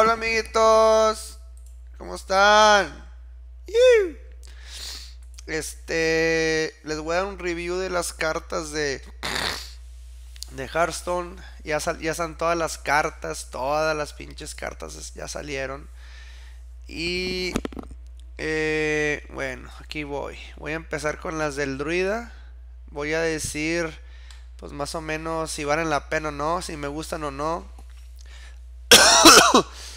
Hola amiguitos. ¿Cómo están? Este, les voy a dar un review de las cartas de de Hearthstone. Ya sal, ya están todas las cartas, todas las pinches cartas ya salieron. Y eh, bueno, aquí voy. Voy a empezar con las del druida. Voy a decir, pues más o menos si valen la pena o no, si me gustan o no.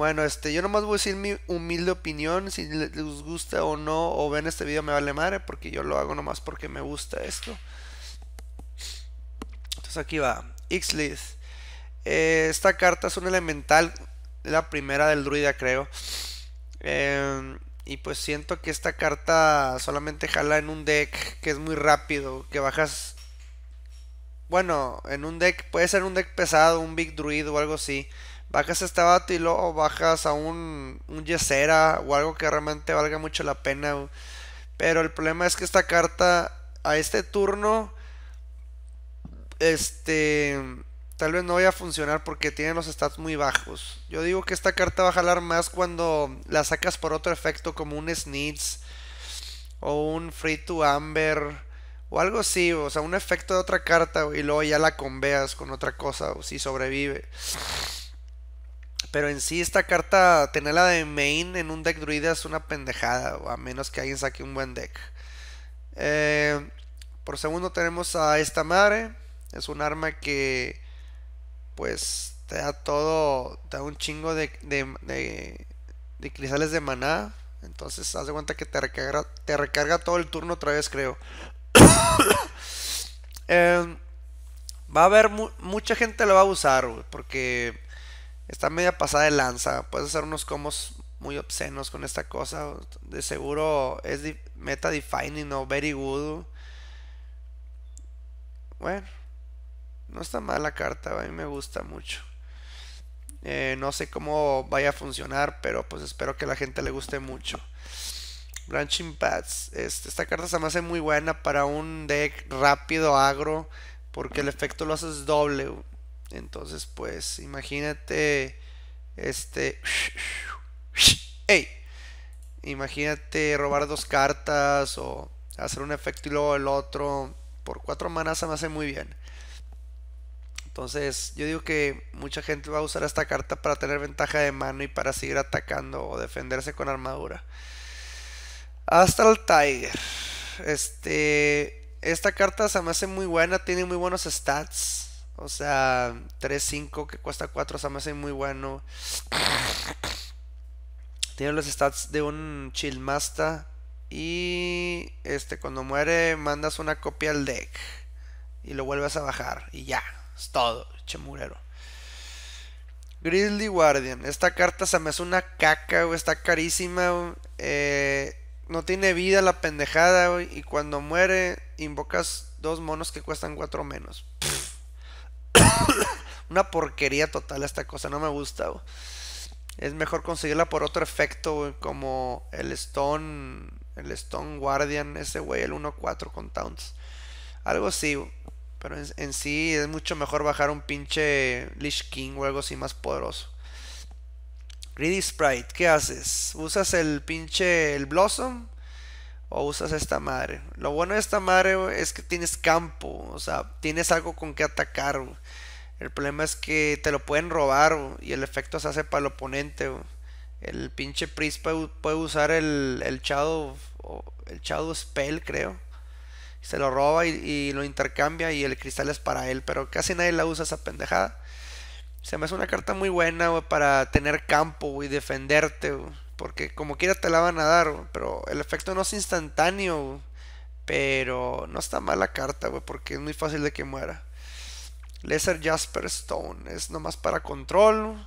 Bueno, este, yo nomás voy a decir mi humilde opinión, si les gusta o no, o ven este video me vale madre, porque yo lo hago nomás porque me gusta esto. Entonces aquí va, Ixlith. Eh, esta carta es un elemental, la primera del druida creo. Em, y pues siento que esta carta solamente jala en un deck que es muy rápido, que bajas... Bueno, en un deck, puede ser un deck pesado, un big druid o algo así bajas a este vato y luego bajas a un, un yesera o algo que realmente valga mucho la pena. Pero el problema es que esta carta a este turno, este, tal vez no vaya a funcionar porque tiene los stats muy bajos. Yo digo que esta carta va a jalar más cuando la sacas por otro efecto como un Snitz o un Free to Amber. O algo así, o sea, un efecto de otra carta y luego ya la conveas con otra cosa, o si sobrevive. Pero en sí, esta carta, tenerla de main en un deck druida es una pendejada. A menos que alguien saque un buen deck. Eh, por segundo, tenemos a esta madre. Es un arma que, pues, te da todo. Te da un chingo de, de, de, de cristales de maná. Entonces, haz de cuenta que te recarga, te recarga todo el turno otra vez, creo. Eh, va a haber mucha gente lo va a usar, porque está media pasada de lanza. Puedes hacer unos combos muy obscenos con esta cosa. De seguro es meta defining o very good. Bueno, no está mal la carta, a mí me gusta mucho. Eh, no sé cómo vaya a funcionar, pero pues espero que a la gente le guste mucho. Branching Paths. Este, esta carta se me hace muy buena para un deck rápido agro. Porque el efecto lo haces doble. Entonces, pues, imagínate, este, Ey imagínate robar dos cartas o hacer un efecto y luego el otro. Por cuatro manas se me hace muy bien. Entonces, yo digo que mucha gente va a usar esta carta para tener ventaja de mano y para seguir atacando o defenderse con armadura. hasta el Tiger. Este. Esta carta se me hace muy buena, tiene muy buenos stats. O sea, 3-5 que cuesta 4, Se me hace muy bueno. Tiene los stats de un Chillmasta. Y este, cuando muere, mandas una copia al deck. Y lo vuelves a bajar. Y ya, es todo, chemurero. Grizzly Guardian. Esta carta se me hace una caca, güey. Está carísima, eh, no tiene vida la pendejada, Y cuando muere, invocas dos monos que cuestan 4 menos. una porquería total esta cosa, no me gusta. Es mejor conseguirla por otro efecto, como el Stone, el Stone Guardian, ese güey, el 1-4 con taunts Algo así, pero en, sí es mucho mejor bajar un pinche Lich King o algo así más poderoso. Greedy Sprite, ¿qué haces? ¿Usas el pinche el Blossom? o usas esta madre. Lo bueno de esta madre es que tienes campo, o sea, tienes algo con que atacar. El problema es que te lo pueden robar y el efecto se hace para el oponente. El pinche Priest puede, usar el, el Shadow el chado Spell, creo. Se lo roba y, lo intercambia y el cristal es para él, pero casi nadie la usa esa pendejada. Se me hace una carta muy buena, para tener campo y defenderte, porque como quiera te la van a dar, pero el efecto no es instantáneo, pero no está mala carta, porque es muy fácil de que muera. Lesser Jasper Stone. Es nomás para control.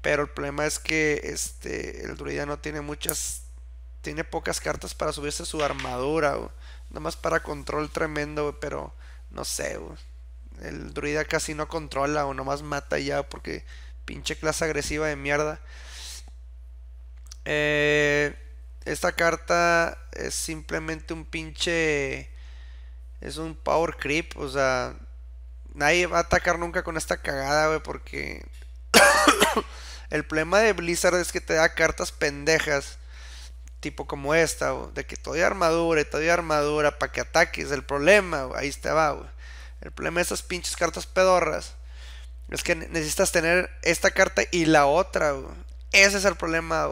Pero el problema es que este, el druida no tiene muchas. Tiene pocas cartas para subirse su armadura. Nomás para control tremendo, pero no sé. El druida casi no controla o nomás mata ya porque pinche clase agresiva de mierda. Eh, esta carta es simplemente un pinche. Es un power creep, o sea, nadie va a atacar nunca con esta cagada, wey porque el problema de Blizzard es que te da cartas pendejas, tipo como esta, wey, de que todo armadura y te armadura para que ataques. El problema, wey, ahí está va, El problema de esas pinches cartas pedorras es que necesitas tener esta carta y la otra, wey. Ese es el problema,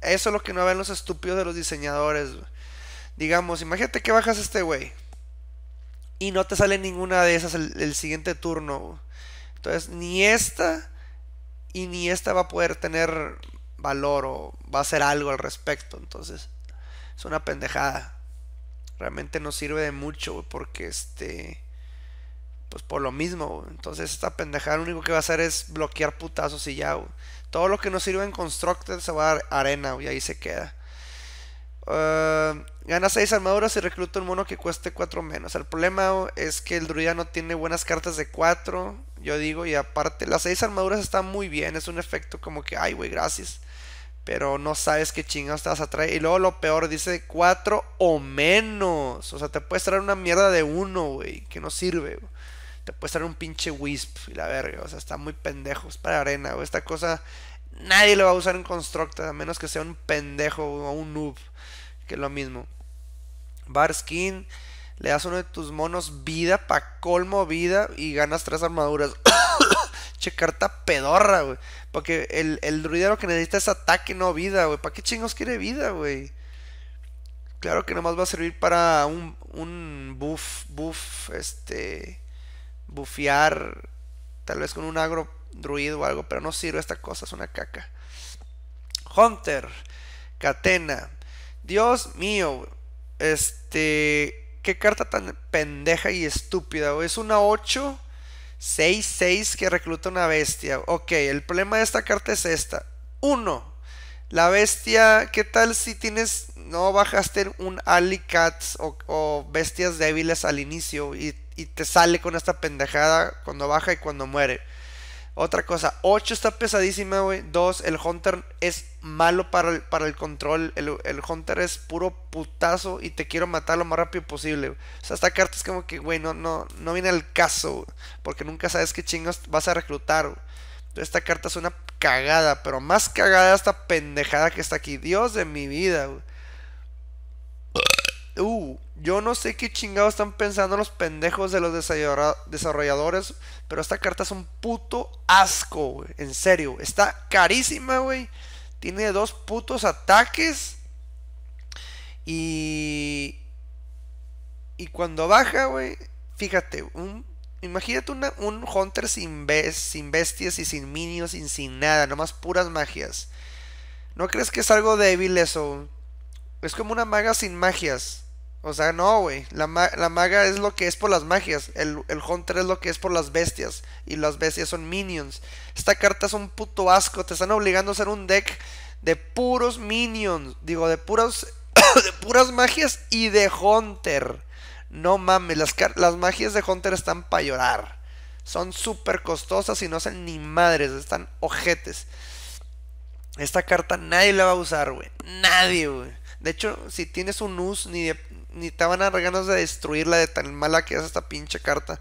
Eso es lo que no ven los estúpidos de los diseñadores, Digamos, imagínate que bajas este güey y no te sale ninguna de esas el, siguiente turno. Entonces, ni esta y ni esta va a poder tener valor o va a hacer algo al respecto. Entonces, es una pendejada. Realmente no sirve de mucho porque este pues por lo mismo. Entonces esta pendejada lo único que va a hacer es bloquear putazos y ya. Todo lo que no sirve en Constructed se va a dar arena y ahí se queda. Ah, gana 6 armaduras y recluta un mono que cueste 4 menos. El problema es que el druida no tiene buenas cartas de 4, yo digo, y aparte las 6 armaduras están muy bien, es un efecto como que, ay, güey, gracias. Pero no sabes qué chingados te vas a traer. Y luego lo peor, dice 4 o menos. O sea, te puede traer una mierda de 1, güey, que no sirve. Te puede traer un pinche Wisp y la verga. O sea, está muy pendejo. Es para arena, Esta cosa nadie lo va a usar en Constructa, a menos que sea un pendejo o un noob que es lo mismo. Bar skin, le das uno de tus monos vida, pa' colmo vida, y ganas tres armaduras. che, carta pedorra, güey. Porque el, el druida lo que necesita es ataque, no vida, güey. ¿Para qué chingos quiere vida, güey? Claro que nomás va a servir para un, buff, buff, este, Buffear. tal vez con un agro druid o algo, pero no sirve esta cosa, es una caca. Hunter, Catena, Dios mío, este, qué carta tan pendeja y estúpida, Es una 8, 6, 6 que recluta una bestia. Ok, el problema de esta carta es esta. 1. La bestia, ¿qué tal si tienes, no bajaste un Alicats o, o bestias débiles al inicio y te sale con esta pendejada cuando baja y cuando muere? Otra cosa, 8 está pesadísima, güey. 2, el Hunter es malo para el, para el control. El, Hunter es puro putazo y te quiero matar lo más rápido posible. O sea, esta carta es como que, güey, no, no, no viene al caso, porque nunca sabes qué chingos vas a reclutar. esta carta es una cagada, pero más cagada esta pendejada que está aquí. Dios de mi vida, güey. Uh, yo no sé qué chingados están pensando los pendejos de los desarrolladores, pero esta carta es un puto asco, güey. En serio, está carísima, güey. Tiene dos putos ataques. Y. Y cuando baja, güey. Fíjate, un... imagínate un Hunter sin, sin bestias y sin minions y sin nada, nomás puras magias. ¿No crees que es algo débil eso? Es como una maga sin magias. O sea, no, güey. La, maga es lo que es por las magias. El, Hunter es lo que es por las bestias. Y las bestias son minions. Esta carta es un puto asco. Te están obligando a hacer un deck de puros minions. Digo, de puros. de puras magias y de Hunter. No mames, las, las magias de Hunter están para llorar. Son súper costosas y no hacen ni madres. Están ojetes. Esta carta nadie la va a usar, güey. Nadie, güey. De hecho, si tienes un us ni de ni te van a dar ganas de destruirla de tan mala que es esta pinche carta.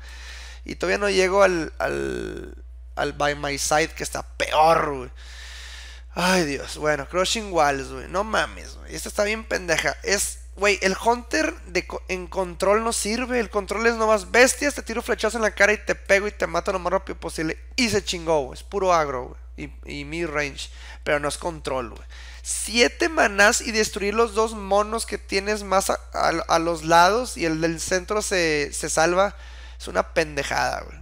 Y todavía no llego al, al, By My Side, que está peor, güey. Ay, Dios. Bueno, Crushing Walls, güey. No mames, güey. Esta está bien pendeja. Es, güey, el Hunter de, en control no sirve. El control es nomás bestias. Te tiro flechazos en la cara y te pego y te mato lo más rápido posible. Y se chingó, güey. Es puro agro, güey. Y, y mid range. Pero no es control, güey siete manás y destruir los dos monos que tienes más a, los lados y el del centro se, salva. Es una pendejada, güey.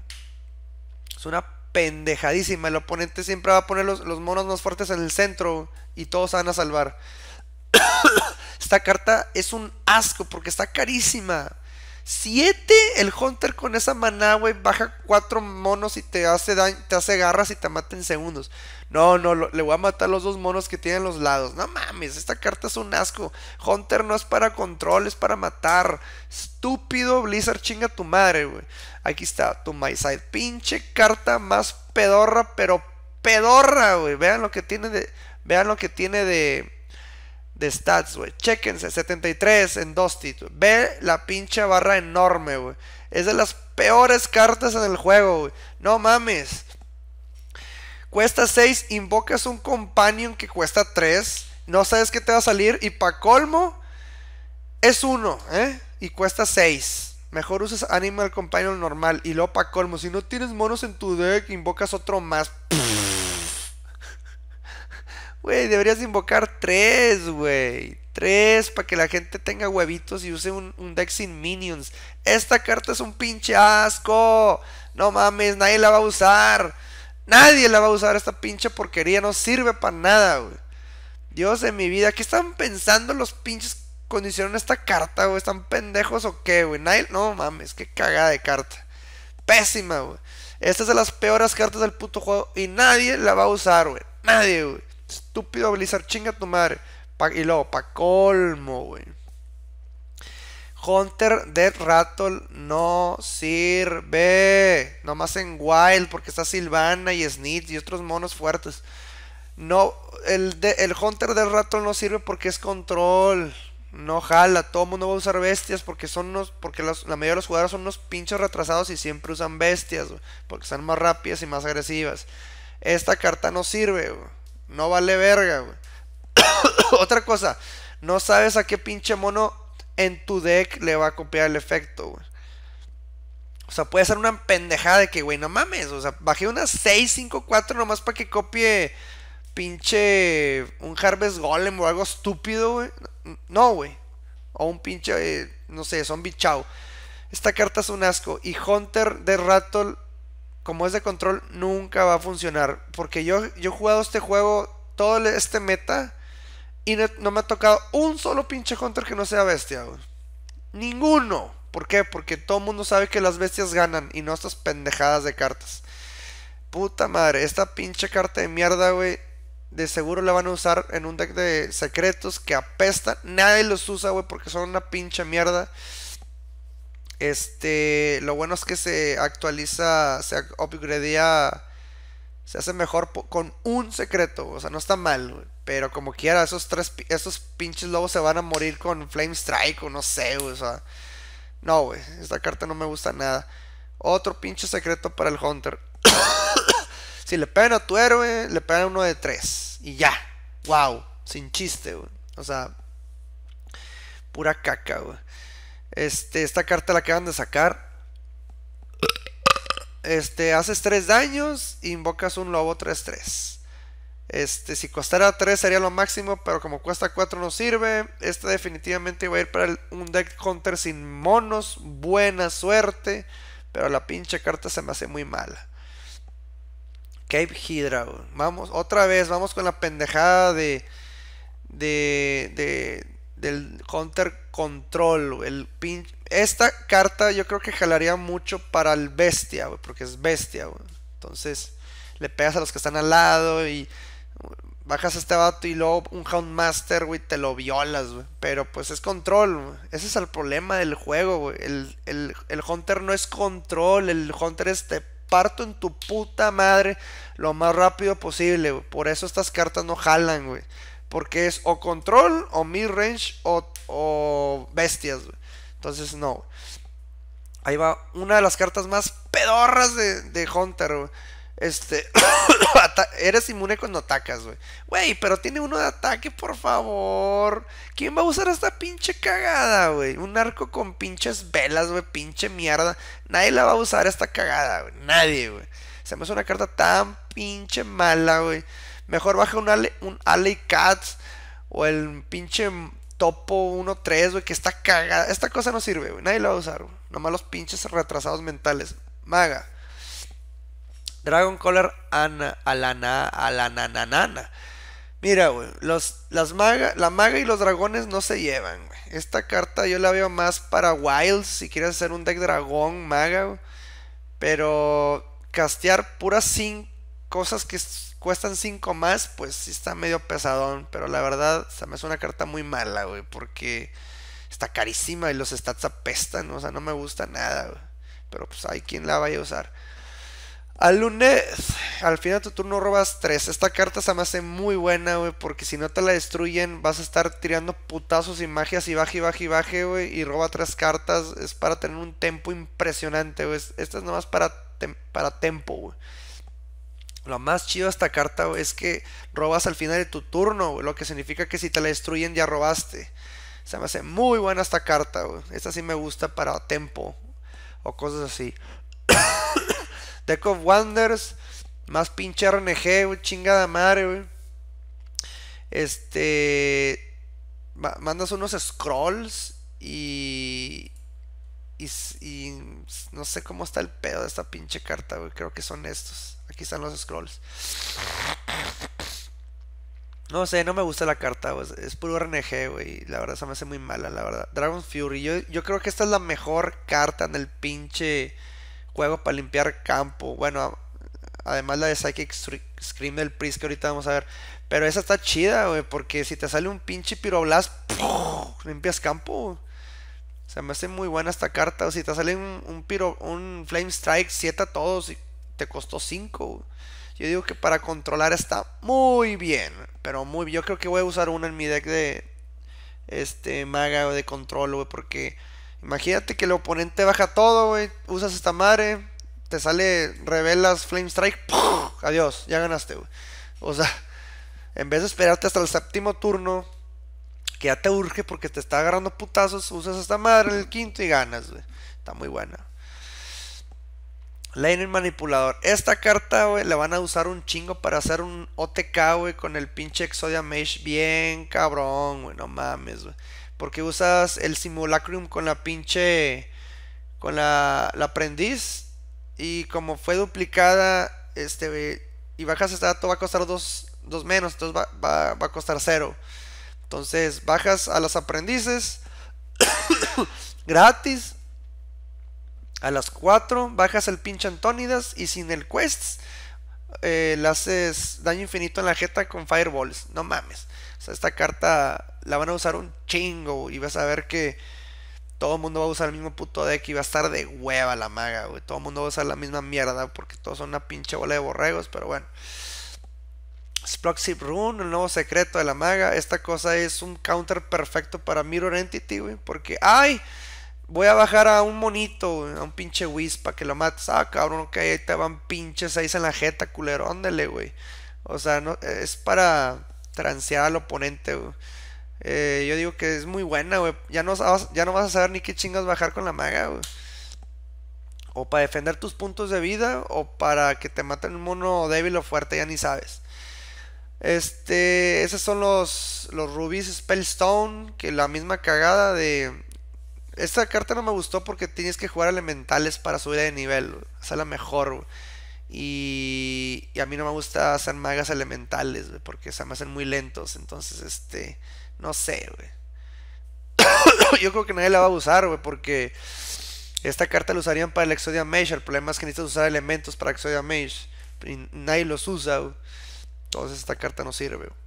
Es una pendejadísima. El oponente siempre va a poner los, los monos más fuertes en el centro y todos van a salvar. Esta carta es un asco porque está carísima. 7, el Hunter con esa maná, güey, baja cuatro monos y te hace, daño, te hace garras y te mata en segundos. No, no, le voy a matar los dos monos que tienen los lados. No mames, esta carta es un asco. Hunter no es para control, es para matar. Estúpido Blizzard, chinga tu madre, güey. Aquí está, tu My Side. Pinche carta más pedorra, pero pedorra, güey. Vean lo que tiene de... Vean lo que tiene de de stats, güey. chequense, 73 en Dusty. Wey. Ve la pinche barra enorme, güey. Es de las peores cartas en el juego, güey. No mames. Cuesta 6, invocas un companion que cuesta 3. No sabes qué te va a salir. Y pa' colmo, es 1, ¿eh? Y cuesta 6. Mejor uses Animal Companion normal. Y lo pa' colmo, si no tienes monos en tu deck, invocas otro más. Güey, deberías invocar tres, güey. Tres, para que la gente tenga huevitos y use un, deck sin minions. Esta carta es un pinche asco. No mames, nadie la va a usar. Nadie la va a usar esta pinche porquería. No sirve para nada, güey. Dios de mi vida, ¿qué están pensando los pinches condicionaron esta carta, güey? ¿Están pendejos o qué, güey? No mames, qué cagada de carta. Pésima, güey. Esta es de las peores cartas del puto juego y nadie la va a usar, güey. Nadie, güey estúpido Blizzard, chinga tu madre. y luego, pa' colmo, güey. Hunter de Rattle no sirve. Nomás en Wild, porque está Silvana y Snitch y otros monos fuertes. No, el, el Hunter Dead Rattle no sirve porque es control. No jala, todo el mundo va a usar bestias porque son unos, porque la mayoría de los jugadores son unos pinchos retrasados y siempre usan bestias, wey, porque son más rápidas y más agresivas. Esta carta no sirve, wey. No vale verga, güey. Otra cosa, no sabes a qué pinche mono en tu deck le va a copiar el efecto, güey. O sea, puede ser una pendejada de que, güey, no mames. O sea, bajé una 6-5-4 nomás para que copie pinche un Harvest Golem o algo estúpido, güey. No, güey. O un pinche, eh, no sé, Zombie chau. Esta carta es un asco. Y Hunter de Rattle como es de control, nunca va a funcionar. Porque yo, yo he jugado este juego, todo este meta, y no, me ha tocado un solo pinche Hunter que no sea bestia. Ninguno. ¿Por qué? Porque todo el mundo sabe que las bestias ganan y no estas pendejadas de cartas. Puta madre, esta pinche carta de mierda, güey. De seguro la van a usar en un deck de secretos que apesta. Nadie los usa, güey, porque son una pinche mierda. Este, lo bueno es que se actualiza, se upgradea, se hace mejor con un secreto, o sea, no está mal, pero como quiera, esos tres, esos pinches lobos se van a morir con Flame Strike o no sé, o sea, no, güey, esta carta no me gusta nada. Otro pinche secreto para el Hunter. si le pegan a tu héroe, le pegan uno de tres y ya, wow, sin chiste, o sea, pura caca, güey. Este, esta carta la acaban de sacar. Este, haces 3 daños, invocas un lobo 3-3. Este, si costara 3 sería lo máximo, pero como cuesta 4 no sirve. Esta definitivamente va a ir para un deck counter sin monos. Buena suerte. Pero la pinche carta se me hace muy mala. Cape Hydra. Vamos, otra vez, vamos con la pendejada de. De. de del Hunter Control, el pin... Esta carta yo creo que jalaría mucho para el bestia, porque es bestia, Entonces le pegas a los que están al lado y bajas a este vato y luego un Houndmaster, güey, te lo violas, Pero pues es control, Ese es el problema del juego, El, Hunter no es control, el Hunter es te parto en tu puta madre lo más rápido posible, Por eso estas cartas no jalan, güey. Porque es o control, o midrange, o, o bestias. Wey. Entonces, no. Ahí va una de las cartas más pedorras de, Hunter, wey. Este, eres inmune cuando atacas, güey. Güey, pero tiene uno de ataque, por favor. ¿Quién va a usar esta pinche cagada, güey? Un arco con pinches velas, güey, pinche mierda. Nadie la va a usar esta cagada, güey. Nadie, güey. Se me hace una carta tan pinche mala, güey. Mejor baja un, Alley Cats o el pinche Topo 1.3, güey, que está cagada. Esta cosa no sirve, güey. Nadie la va a usar, Nomás los pinches retrasados mentales. Maga. Dragon Collar Ana, a Alananana. Mira, güey, los, las maga, la maga y los dragones no se llevan, güey. Esta carta yo la veo más para Wilds, si quieres hacer un deck dragón, maga, Pero castear puras sin cosas que cuestan 5 más, pues si está medio pesadón. Pero la verdad, se me hace una carta muy mala, güey. Porque está carísima y los stats apestan. O sea, no me gusta nada, güey. Pero pues hay quien la vaya a usar. Al lunes, al final de tu turno robas 3. Esta carta se me hace muy buena, güey. Porque si no te la destruyen, vas a estar tirando putazos y magias y baje y baje y baje, güey. Y roba 3 cartas. Es para tener un tempo impresionante, güey. Esta es nomás para, para tempo, güey. Lo más chido de esta carta es que robas al final de tu turno, lo que significa que si te la destruyen ya robaste. Se me hace muy buena esta carta, güey. Esta sí me gusta para tempo o cosas así. Deck of Wonders, más pinche RNG, chingada madre, güey. Este. Mandas unos scrolls y, y. Y, no sé cómo está el pedo de esta pinche carta, güey. Creo que son estos. Aquí están los scrolls. No sé, no me gusta la carta, es puro RNG, güey. La verdad se me hace muy mala, la verdad. Dragon Fury, yo, creo que esta es la mejor carta en el pinche juego para limpiar campo. Bueno, además la de Psychic Scream del Priest que ahorita vamos a ver. Pero esa está chida, güey, porque si te sale un pinche piroblast, limpias campo. se me hace muy buena esta carta. O si te sale un, un, piro, un Flame Strike, 7 a todos y te costó 5. Yo digo que para controlar está muy bien. Pero muy bien. Yo creo que voy a usar Una en mi deck de este maga o de control, güey. Porque imagínate que el oponente baja todo, güey. Usas esta madre. Te sale, revelas Flame Strike. Adiós, ya ganaste, güey. O sea, en vez de esperarte hasta el séptimo turno, que ya te urge porque te está agarrando putazos, usas esta madre en el quinto y ganas, güey. Está muy buena el manipulador. Esta carta, güey, la van a usar un chingo para hacer un OTK, güey, con el pinche Exodia Mesh. Bien cabrón, güey, no mames, güey. Porque usas el simulacrum con la pinche. Con la, aprendiz. Y como fue duplicada, este, y bajas esta dato, va a costar dos, menos. Entonces va, a costar cero. Entonces bajas a los aprendices. gratis a las 4 bajas el pinche antónidas y sin el quest eh, le haces daño infinito en la jeta con fireballs. No mames. O sea, esta carta la van a usar un chingo y vas a ver que todo el mundo va a usar el mismo puto deck y va a estar de hueva la maga, güey. Todo el mundo va a usar la misma mierda porque todos son una pinche bola de borregos, pero bueno. Sproxy Rune, el nuevo secreto de la maga. Esta cosa es un counter perfecto para Mirror Entity, güey. Porque, ¡ay! voy a bajar a un monito, a un pinche whiz para que lo mates. Ah, cabrón, ok, ahí te van pinches ahí en la jeta, culerón. Dele, güey. O sea, no, es para transear al oponente, güey. Eh, yo digo que es muy buena, güey. Ya no, ya no vas a saber ni qué chingas bajar con la maga, güey. O para defender tus puntos de vida, o para que te maten un mono débil o fuerte, ya ni sabes. Este, esos son los, los rubies Spellstone, que la misma cagada de esta carta no me gustó porque tienes que jugar elementales para subir de nivel. la mejor, Y, y, a mí no me gusta hacer magas elementales, güey. porque se me hacen muy lentos. Entonces, este, no sé, güey. Yo creo que nadie la va a usar, güey, porque esta carta la usarían para el Exodia Mage. El problema es que necesitas usar elementos para Exodia Mage. Y nadie los usa, güey. Entonces, esta carta no sirve, güey.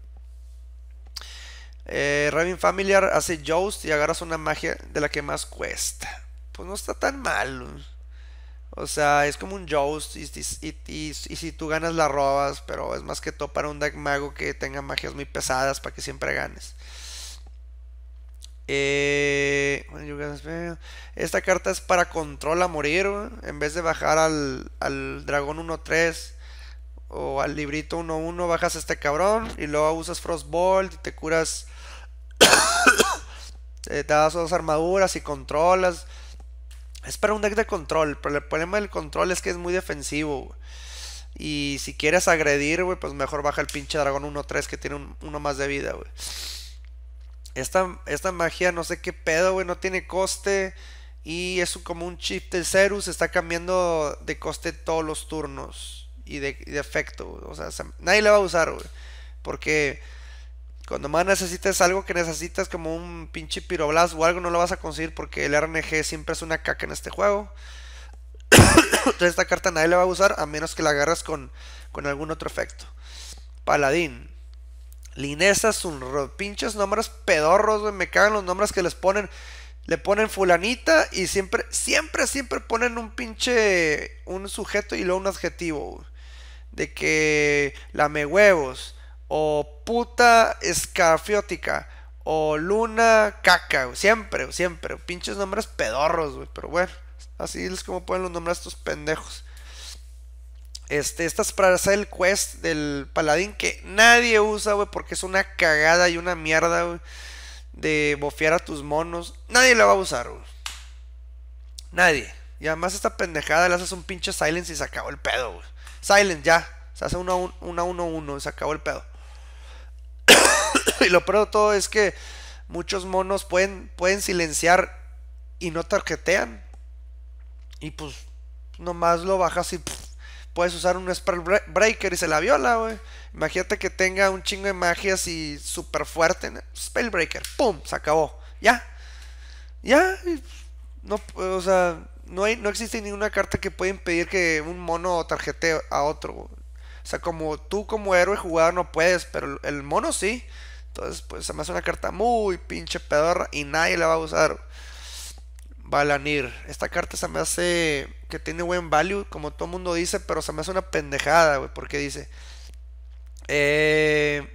Eh, Raven Familiar hace Joust y agarras una magia de la que más cuesta. Pues no está tan mal. O sea, es como un Joust y, si tú ganas la robas, pero es más que todo para un deck mago que tenga magias muy pesadas para que siempre ganes. Eh, eh. esta carta es para control a morir. En vez de bajar al, al dragón 1-3 o al librito 1-1 bajas este cabrón y luego usas Frostbolt y te curas. Eh, te das dos armaduras y controlas. Es para un deck de control, pero el problema del control es que es muy defensivo. Y si quieres agredir, pues mejor baja el pinche dragón 1-3 que tiene uno más de vida, Esta, magia, no sé qué pedo, no tiene coste. Y es como un chip de Cerus, está cambiando de coste todos los turnos y de, efecto. O sea, nadie le va a usar, güey. Porque cuando más necesites algo que necesitas como un pinche piroblast o algo, no lo vas a conseguir porque el RNG siempre es una caca en este juego. Entonces esta carta nadie le va a usar a menos que la agarras con, con algún otro efecto. Paladín. Linesa, un pinches nombres pedorros, güey. Me cagan los nombres que les ponen. Le ponen fulanita y siempre, siempre, siempre ponen un pinche, un sujeto y luego un adjetivo. Güey de que lame huevos o puta escafiótica o luna caca, siempre, siempre, pinches nombres pedorros, güey, pero bueno, así es como pueden los nombres estos pendejos. Este, esta es para hacer el quest del paladín que nadie usa, güey, porque es una cagada y una mierda, de bofear a tus monos. Nadie la va a usar, güey. Nadie. Y además esta pendejada le haces un pinche silence y se acabó el pedo, güey silent, ya. Se hace una 1-1, se acabó el pedo. y lo peor de todo es que muchos monos pueden, pueden silenciar y no tarjetean. Y pues nomás lo bajas y puedes usar un spell breaker y se la viola, güey. Imagínate que tenga un chingo de magias y súper fuerte. Spellbreaker, ¡pum! Se acabó. Ya. Ya. No, o sea, no, existe ninguna carta que pueda impedir que un mono tarjete a otro. O sea, como tú como héroe jugador no puedes, pero el mono sí. Entonces, pues se me hace una carta muy pinche pedorra y nadie la va a usar. Balanir. Esta carta se me hace que tiene buen value, como todo el mundo dice, pero se me hace una pendejada, güey, porque dice... Eh,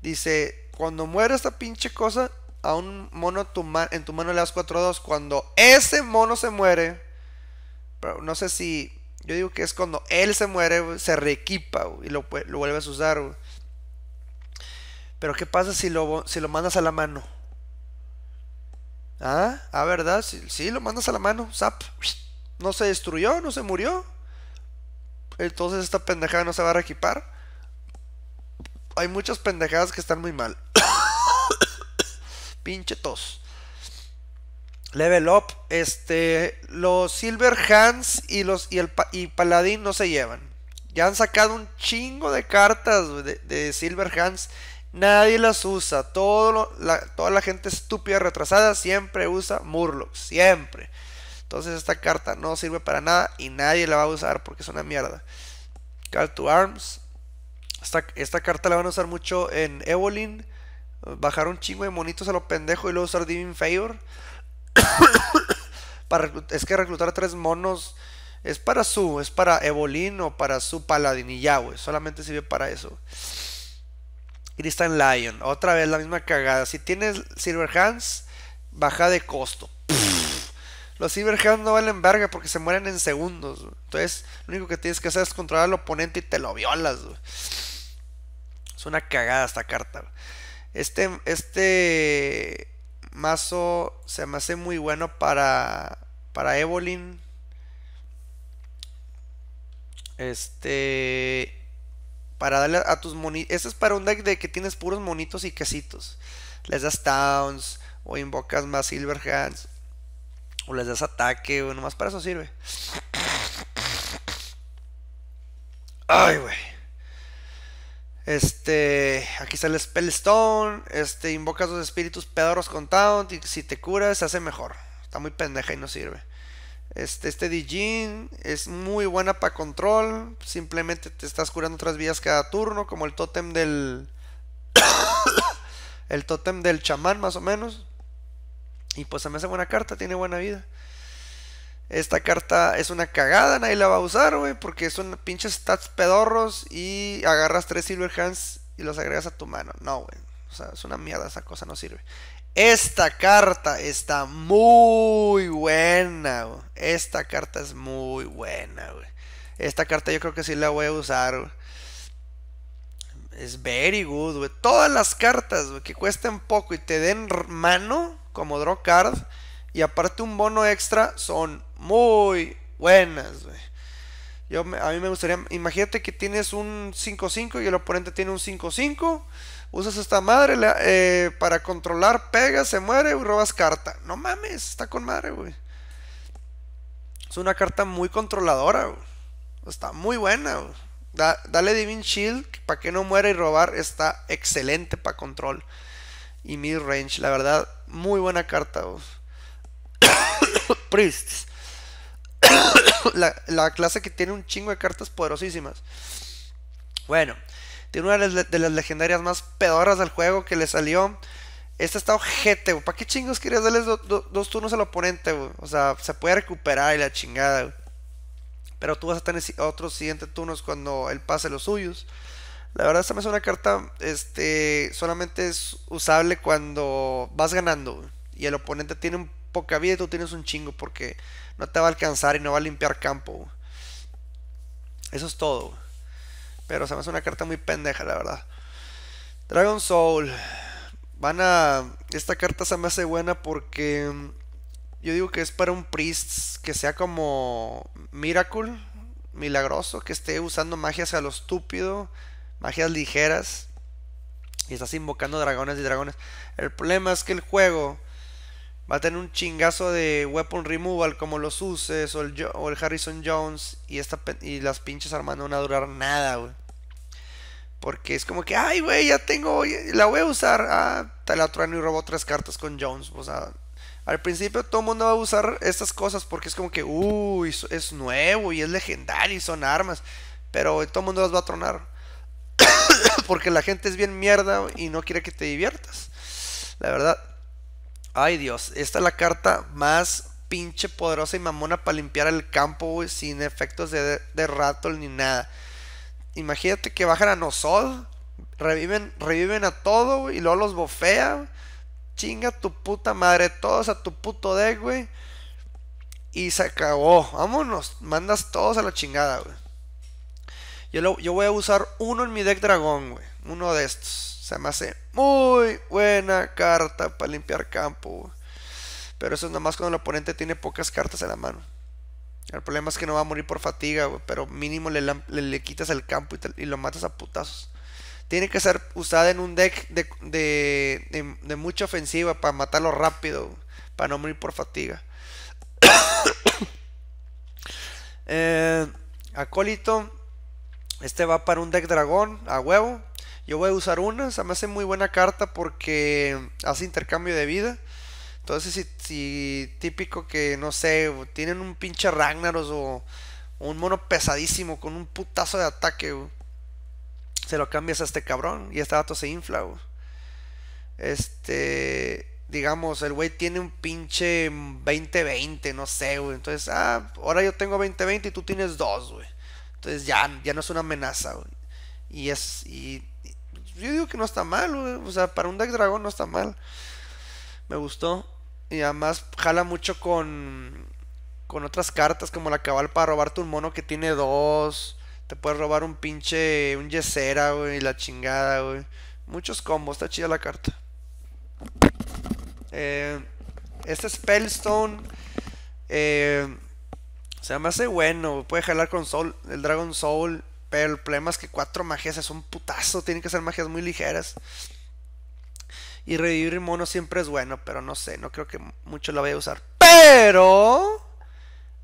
dice, cuando muera esta pinche cosa, a un mono en tu mano le das 4-2. Cuando ese mono se muere, no sé si. Yo digo que es cuando él se muere, se reequipa y lo, vuelves a usar. Pero ¿qué pasa si lo, si lo mandas a la mano? Ah, ah, ¿verdad? Sí, sí lo mandas a la mano, zap. No se destruyó, no se murió. Entonces esta pendejada no se va a reequipar. Hay muchas pendejadas que están muy mal. Pinche tos. Level up. Este. Los Silver Hands y, los, y, el, y Paladín no se llevan. Ya han sacado un chingo de cartas de, Silver Hands. Nadie las usa. toda la gente estúpida, retrasada, siempre usa murloc Siempre. Entonces esta carta no sirve para nada y nadie la va a usar porque es una mierda. Call to Arms. Esta, esta carta la van a usar mucho en Evolin bajar un chingo de monitos a los pendejos y luego usar Divine Favor. para, es que reclutar tres monos es para su, es para Evolin o para su paladín y ya, güey. Solamente sirve para eso. Christian Lion, otra vez la misma cagada. Si tienes Silver Hands, baja de costo. Los Silver Hands no valen verga porque se mueren en segundos. Entonces, lo único que tienes que hacer es controlar al oponente y te lo violas. Es una cagada esta carta. Este, este mazo se me hace muy bueno para, para Evolin. Este. Para darle a tus monitos. Este es para un deck de que tienes puros monitos y quesitos. Les das towns. O invocas más Silverhands O les das ataque. O nomás para eso sirve. Ay, güey. Este, aquí sale Spellstone. Este, invocas los espíritus pedoros con Taunt. Y si te curas, se hace mejor. Está muy pendeja y no sirve. Este, este Dijin es muy buena para control. Simplemente te estás curando otras vías cada turno, como el tótem del. el tótem del chamán, más o menos. Y pues se me hace buena carta, tiene buena vida. Esta carta es una cagada, nadie la va a usar, güey, porque son pinches stats pedorros y agarras tres Silver Hands y los agregas a tu mano. No, güey. O sea, es una mierda, esa cosa no sirve. Esta carta está muy buena, Esta carta es muy buena, güey. Esta carta yo creo que sí la voy a usar, güey. Es very good, güey. Todas las cartas, que cuesten poco y te den mano como draw card y aparte un bono extra son muy buenas, güey. Yo, a mí me gustaría, imagínate que tienes un 5-5 y el oponente tiene un 5-5. Usas esta madre eh, para controlar, pegas, se muere y robas carta. No mames, está con madre, güey. Es una carta muy controladora, Está muy buena, dale Divine Shield para que no muera y robar. Está excelente para control y mid range. La verdad, muy buena carta, güey. la, clase que tiene un chingo de cartas poderosísimas. Bueno, tiene una de las, legendarias más pedoras del juego que le salió. Esta está ojete, ¿Para qué chingos quieres darles dos turnos al oponente, O sea, se puede recuperar y la chingada, Pero tú vas a tener otros siguientes turnos cuando él pase los suyos. La verdad, esta me es una carta. Este. Solamente es usable cuando vas ganando. Y el oponente tiene un poca vida tú tienes un chingo porque no te va a alcanzar y no va a limpiar campo. Eso es todo. Pero se me hace una carta muy pendeja, la verdad. Dragon Soul. Van a. Esta carta se me hace buena porque. Mm, yo digo que es para un priest que sea como. Miracle. Milagroso. Que esté usando magias a lo estúpido. Magias ligeras. Y estás invocando dragones y dragones. El problema es que el juego va a tener un chingazo de weapon removal como los uses o el, Harrison Jones y, esta y las pinches armas no van a durar nada, güey. Porque es como que, ay, güey, ya tengo, la voy a usar. Ah, te la trueno y robó tres cartas con Jones. O sea, al principio todo el mundo va a usar estas cosas porque es como que, uy, es nuevo y es legendario y son armas. Pero todo el mundo las va a tronar. porque la gente es bien mierda y no quiere que te diviertas. La verdad. Ay Dios, esta es la carta más pinche poderosa y mamona para limpiar el campo, güey, sin efectos de, de rattle ni nada. Imagínate que bajan a Nosod, reviven, reviven a todo, y luego los bofea. Chinga tu puta madre, todos a tu puto deck, güey. Y se acabó. Vámonos, mandas todos a la chingada, güey. Yo, yo voy a usar uno en mi deck dragón, güey. Uno de estos. Se me hace muy buena carta para limpiar campo. Pero eso es nomás cuando el oponente tiene pocas cartas en la mano. El problema es que no va a morir por fatiga, pero mínimo le, le, quitas el campo y, lo matas a putazos. Tiene que ser usada en un deck de, mucha ofensiva para matarlo rápido, para no morir por fatiga. Eh, acólito, este va para un deck dragón, a huevo. Yo voy a usar una, o sea, me hace muy buena carta porque hace intercambio de vida. Entonces, si, típico que, no sé, tienen un pinche Ragnaros o un mono pesadísimo con un putazo de ataque, se lo cambias a este cabrón y este dato se infla. Este, digamos, el güey tiene un pinche 20-20, no sé, güey. Entonces, ah, ahora yo tengo 20-20 y tú tienes dos, güey. Entonces ya, ya no es una amenaza, güey. Y, es, y yo digo que no está mal, wey. o sea, para un deck dragón no está mal. Me gustó. Y además jala mucho con, con otras cartas como la cabal para robarte un mono que tiene dos. Te puedes robar un pinche, un yesera, güey, la chingada, güey. Muchos combos, está chida la carta. Eh, este Spellstone eh, se me hace bueno, puede jalar con Soul, el Dragon Soul. Pero el problema es que cuatro magias es un putazo. Tienen que ser magias muy ligeras. Y revivir mono siempre es bueno, pero no sé, no creo que mucho la vaya a usar. Pero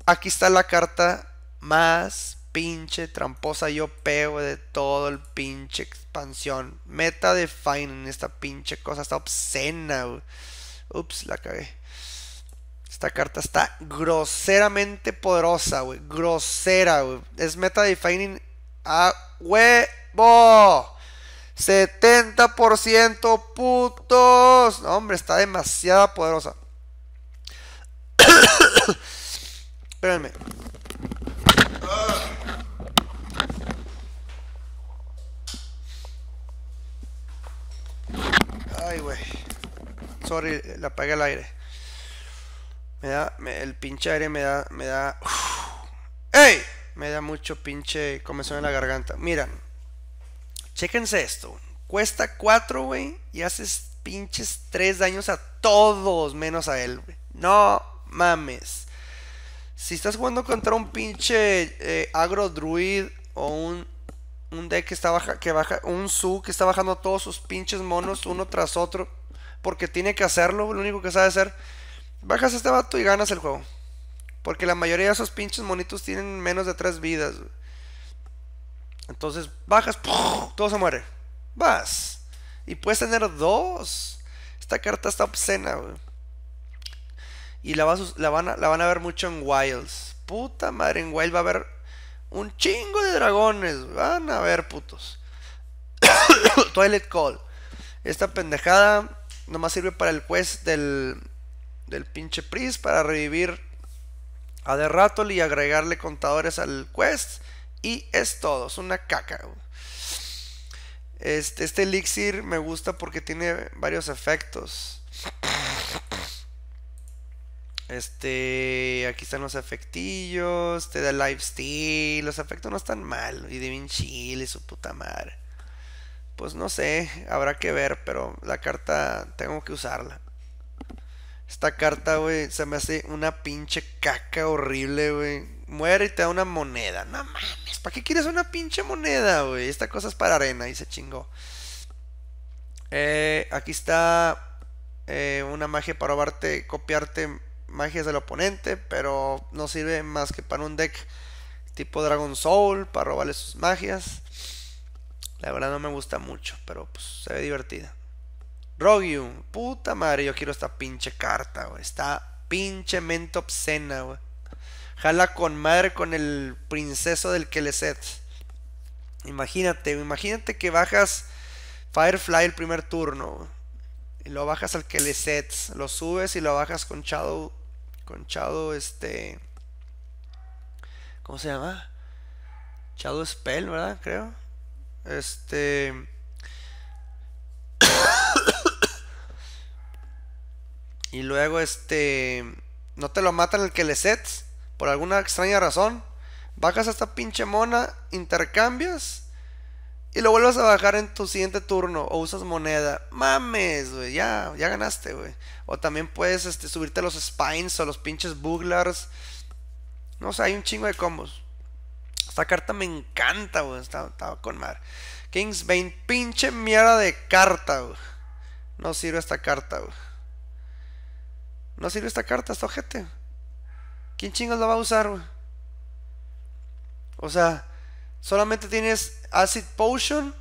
aquí está la carta más pinche tramposa yo peo de todo el pinche expansión. Meta de en esta pinche cosa está obscena. Wey. Ups, la cagué. Esta carta está groseramente poderosa, güey. Grosera, güey. Es meta defining a huevo. 70% putos. No, hombre, está demasiado poderosa. Espérenme. Ay, güey. Sorry, le apagué el aire. Me da, el pinche aire me da, me da. ¡Ey! me da mucho pinche comezón en la garganta. Mira, chéquense esto. Cuesta 4, güey, y haces pinches 3 daños a todos menos a él, güey. No mames. Si estás jugando contra un pinche eh, agro druid o un, un deck que está baja, que baja, un su que está bajando todos sus pinches monos uno tras otro, porque tiene que hacerlo, lo único que sabe hacer, bajas este vato y ganas el juego. Porque la mayoría de esos pinches monitos tienen menos de tres vidas. Entonces bajas, todo se muere. Vas. Y puedes tener dos. Esta carta está obscena, Y la, van a, ver mucho en Wilds. Puta madre, en Wild va a haber un chingo de dragones. Van a ver, putos. Toilet Call. Esta pendejada nomás sirve para el quest del, del pinche Pris para revivir a de rato y agregarle contadores al quest. Y es todo, es una caca. Este, este, elixir me gusta porque tiene varios efectos. Este, aquí están los efectillos, Este de lifesteal, los efectos no están mal, y Divin Chill y su puta madre. Pues no sé, habrá que ver, pero la carta tengo que usarla. Esta carta, güey, se me hace una pinche caca horrible, güey. Muere y te da una moneda. No mames, ¿para qué quieres una pinche moneda, güey? Esta cosa es para arena y se chingó. Eh, aquí está eh, una magia para robarte, copiarte magias del oponente, pero no sirve más que para un deck tipo Dragon Soul, para robarle sus magias. La verdad no me gusta mucho, pero pues se ve divertida. Rogue, puta madre, yo quiero esta pinche carta, güey. Está Pinche mente obscena, güey. Jala con madre con el princeso del Keleset. Imagínate, imagínate que bajas Firefly el primer turno. Y lo bajas al Keleset. Lo subes y lo bajas con Chado, Con Chado, este. ¿Cómo se llama? Shadow Spell, ¿verdad? Creo. Este. Y luego este. No te lo matan el que le sets. Por alguna extraña razón. Bajas a esta pinche mona. Intercambias. Y lo vuelves a bajar en tu siguiente turno. O usas moneda. Mames, güey. Ya, ya ganaste, güey. O también puedes este, subirte los spines o los pinches buglars. No sé, hay un chingo de combos. Esta carta me encanta, güey. Estaba, estaba con mar. Kingsbane, pinche mierda de carta, güey. No sirve esta carta, güey. No sirve esta carta, esta ojete. ¿Quién chingas la va a usar, O sea, solamente tienes Acid Potion.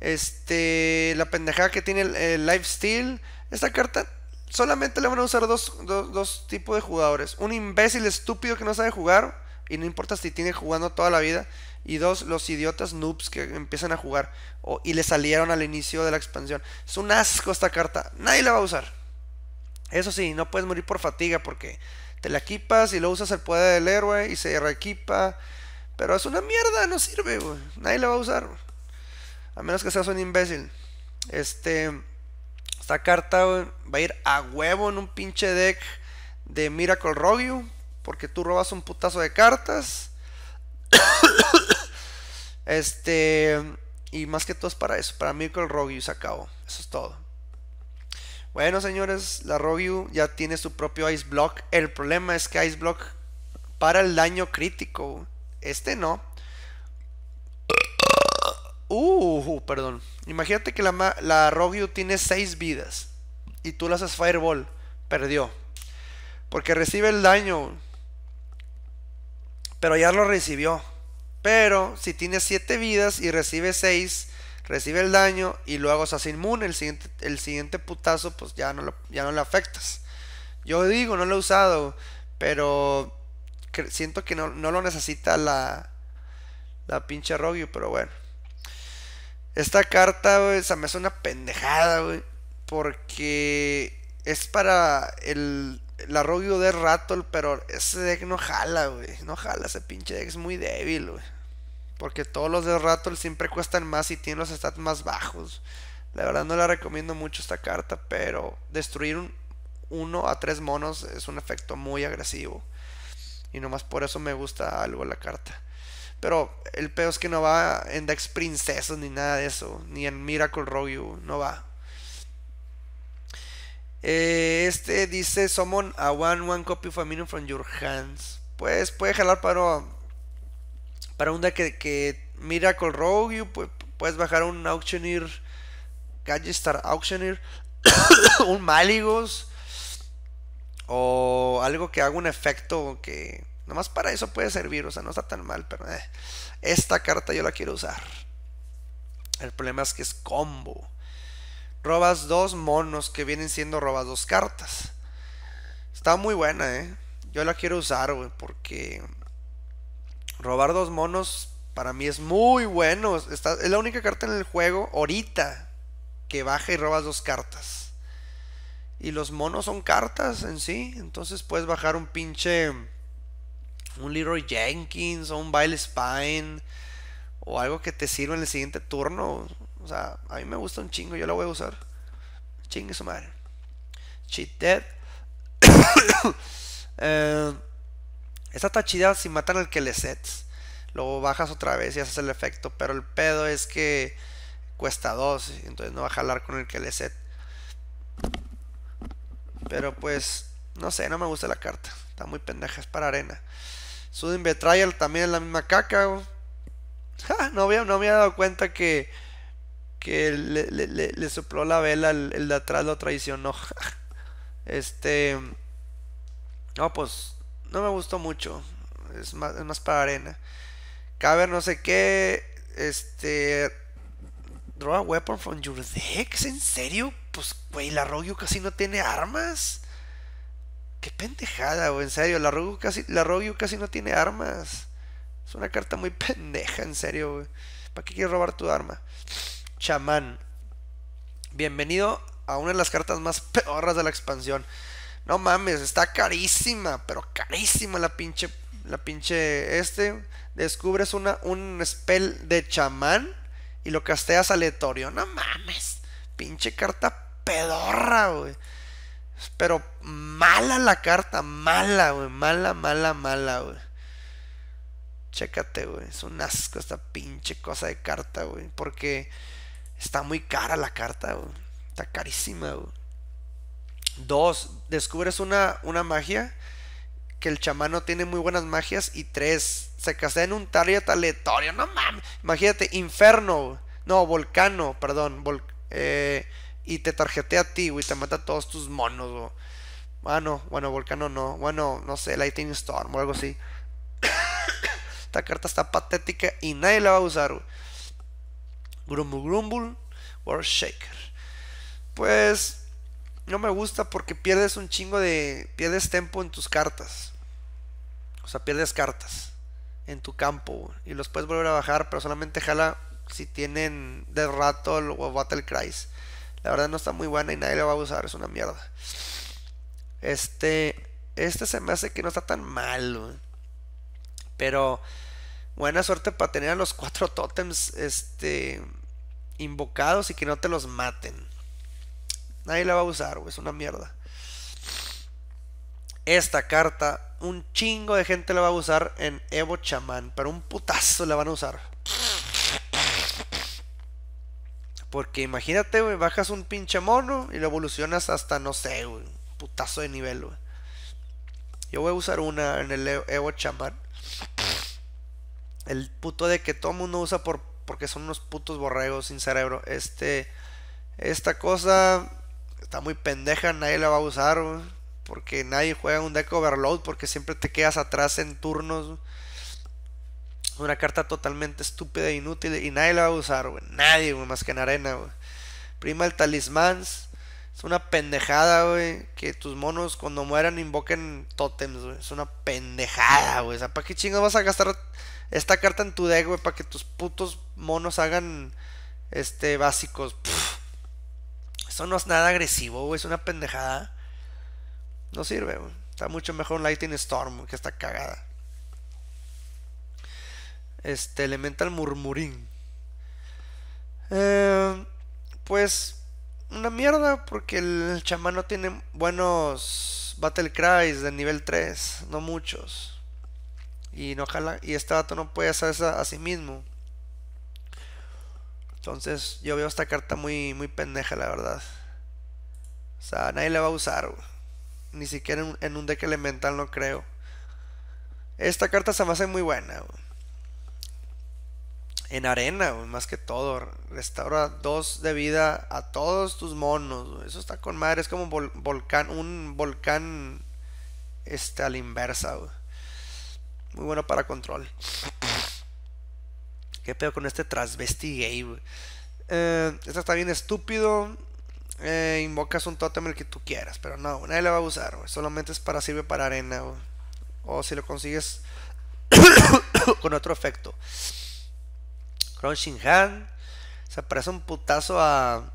Este, la pendejada que tiene el, Lifesteal. Esta carta solamente la van a usar dos, tipos de jugadores. Un imbécil estúpido que no sabe jugar. Y no importa si tiene jugando toda la vida. Y dos, los idiotas noobs que empiezan a jugar. y le salieron al inicio de la expansión. Es un asco esta carta. Nadie la va a usar. Eso sí, no puedes morir por fatiga porque te la equipas y lo usas el poder del héroe y se reequipa. Pero es una mierda, no sirve, güey. Nadie la va a usar. A menos que seas un imbécil. Este. Esta carta va a ir a huevo en un pinche deck de Miracle rogue Porque tú robas un putazo de cartas. este. Y más que todo es para eso. Para Miracle Rogue se acabó. Eso es todo. Bueno, señores, la Rogue ya tiene su propio Ice Block. El problema es que Ice Block para el daño crítico. Este no. Uh, perdón. Imagínate que la, la Rogue tiene 6 vidas. Y tú la haces Fireball. Perdió. Porque recibe el daño. Pero ya lo recibió. Pero si tiene 7 vidas y recibe 6 recibe el daño y luego se hace inmune. El siguiente, el siguiente putazo, pues ya no, lo, ya no le afectas. Yo digo, no lo he usado, pero siento que no, lo necesita la, la pinche Rogue, pero bueno. Esta carta, güey, se me hace una pendejada, güey. Porque es para el, la Rogue de Rattle, pero ese deck no jala, güey. No jala, ese pinche deck es muy débil, güey. Porque todos los de Rattle siempre cuestan más y tienen los stats más bajos. La verdad no la recomiendo mucho esta carta, pero destruir un a tres monos es un efecto muy agresivo. Y nomás por eso me gusta algo la carta. Pero el peor es que no va en Dex Princesas ni nada de eso. Ni en Miracle rogue no va. Eh, este dice: Summon a one, one copy of a minion from your hands. Pues puede jalar, para para un deck que, que Miracle Rogue, puedes bajar un Auctioneer, star Auctioneer, un Maligos, o algo que haga un efecto que nomás para eso puede servir, o sea, no está tan mal, pero eh, esta carta yo la quiero usar. El problema es que es combo. Robas dos monos que vienen siendo robas dos cartas. Está muy buena, eh. Yo la quiero usar, güey, porque robar dos monos para mí es muy bueno. es la única carta en el juego ahorita que baja y robas dos cartas. Y los monos son cartas en sí. Entonces puedes bajar un pinche. Un Leroy Jenkins o un Bile Spine. O algo que te sirva en el siguiente turno. O sea, a mí me gusta un chingo. Yo la voy a usar. Chingue su madre. Cheat Dead. eh, esta está chida sin matar al que le sets. Luego bajas otra vez y haces el efecto. Pero el pedo es que cuesta dos, Entonces no va a jalar con el que le set. Pero pues, no sé, no me gusta la carta. Está muy pendeja, es para arena. Sudden Betrayal también es la misma caca. no, había, no había dado cuenta que, que le, le, sopló la vela, el, el, de atrás lo traicionó. Este. No, pues no me gustó mucho. Es más, más para arena. Caber no sé qué. Este. Draw a weapon from your deck. ¿En serio? Pues, güey, la Rogue casi no tiene armas. Qué pendejada, güey. En serio, la Rogue casi, la casi no tiene armas. Es una carta muy pendeja, en serio, güey. ¿Para qué quieres robar tu arma? Chamán. Bienvenido a una de las cartas más peorras de la expansión. No mames, está carísima, pero carísima la pinche. La pinche. Este. Descubres una, un spell de chamán y lo casteas aleatorio. No mames, pinche carta pedorra, güey. Pero mala la carta, mala, güey. Mala, mala, mala, güey. Chécate, güey. Es un asco esta pinche cosa de carta, güey. Porque está muy cara la carta, güey. Está carísima, güey. Dos, descubres una, una magia que el chamano tiene muy buenas magias. Y tres, se casa en un target aleatorio. No mames. Imagínate, inferno. No, volcano, perdón. Eh, y te tarjetea a ti, güey. Te mata a todos tus monos, Ah, no. Bueno, volcano no. Bueno, no sé, Lightning Storm o algo así. Esta carta está patética y nadie la va a usar, Grumble Grumble World Shaker. Pues no me gusta porque pierdes un chingo de. Pierdes tiempo en tus cartas. O sea, pierdes cartas en tu campo. Y los puedes volver a bajar, pero solamente jala si tienen de rato o Battle Crys. La verdad no está muy buena y nadie la va a usar, es una mierda. Este. Este se me hace que no está tan mal. Pero. Buena suerte para tener a los cuatro totems. Este. invocados y que no te los maten. Nadie la va a usar, güey. Es una mierda. Esta carta, un chingo de gente la va a usar en Evo Chamán. Pero un putazo la van a usar. Porque imagínate, güey, bajas un pinche mono y lo evolucionas hasta, no sé, güey, putazo de nivel, güey. Yo voy a usar una en el e-, Evo Chamán. El puto de que todo mundo usa por, porque son unos putos borregos sin cerebro. Este, esta cosa muy pendeja, nadie la va a usar, porque nadie juega un deck overload, porque siempre te quedas atrás en turnos. una carta totalmente estúpida e inútil y nadie la va a usar, wey. Nadie, más que en arena, Prima el talismans. Es una pendejada, güey. Que tus monos cuando mueran invoquen Totems, güey. Es una pendejada, güey. O sea, ¿para qué chingados vas a gastar esta carta en tu deck, Para que tus putos monos hagan este básicos. Eso no es nada agresivo, Es una pendejada. No sirve, Está mucho mejor un Lightning Storm que está cagada. Este, Elemental Murmurín. Eh, pues, una mierda porque el chamán no tiene buenos Battle Cries de nivel 3. No muchos. Y no jala, y este dato no puede hacerse eso a sí mismo. Entonces yo veo esta carta muy, muy pendeja, la verdad. O sea, nadie la va a usar. Ni siquiera en, un deck elemental no creo. Esta carta se me hace muy buena. En arena, más que todo. Restaura dos de vida a todos tus monos. Eso está con madre. Es como volcán, un volcán este, a la inversa. Muy bueno para control. ¿Qué pedo con este transvesti gay, eh, este está bien estúpido. Eh, invocas un tótem el que tú quieras, pero no, nadie le va a usar, Solamente es para sirve para arena, O si lo consigues con otro efecto. Crunching Hand. Se parece un putazo a,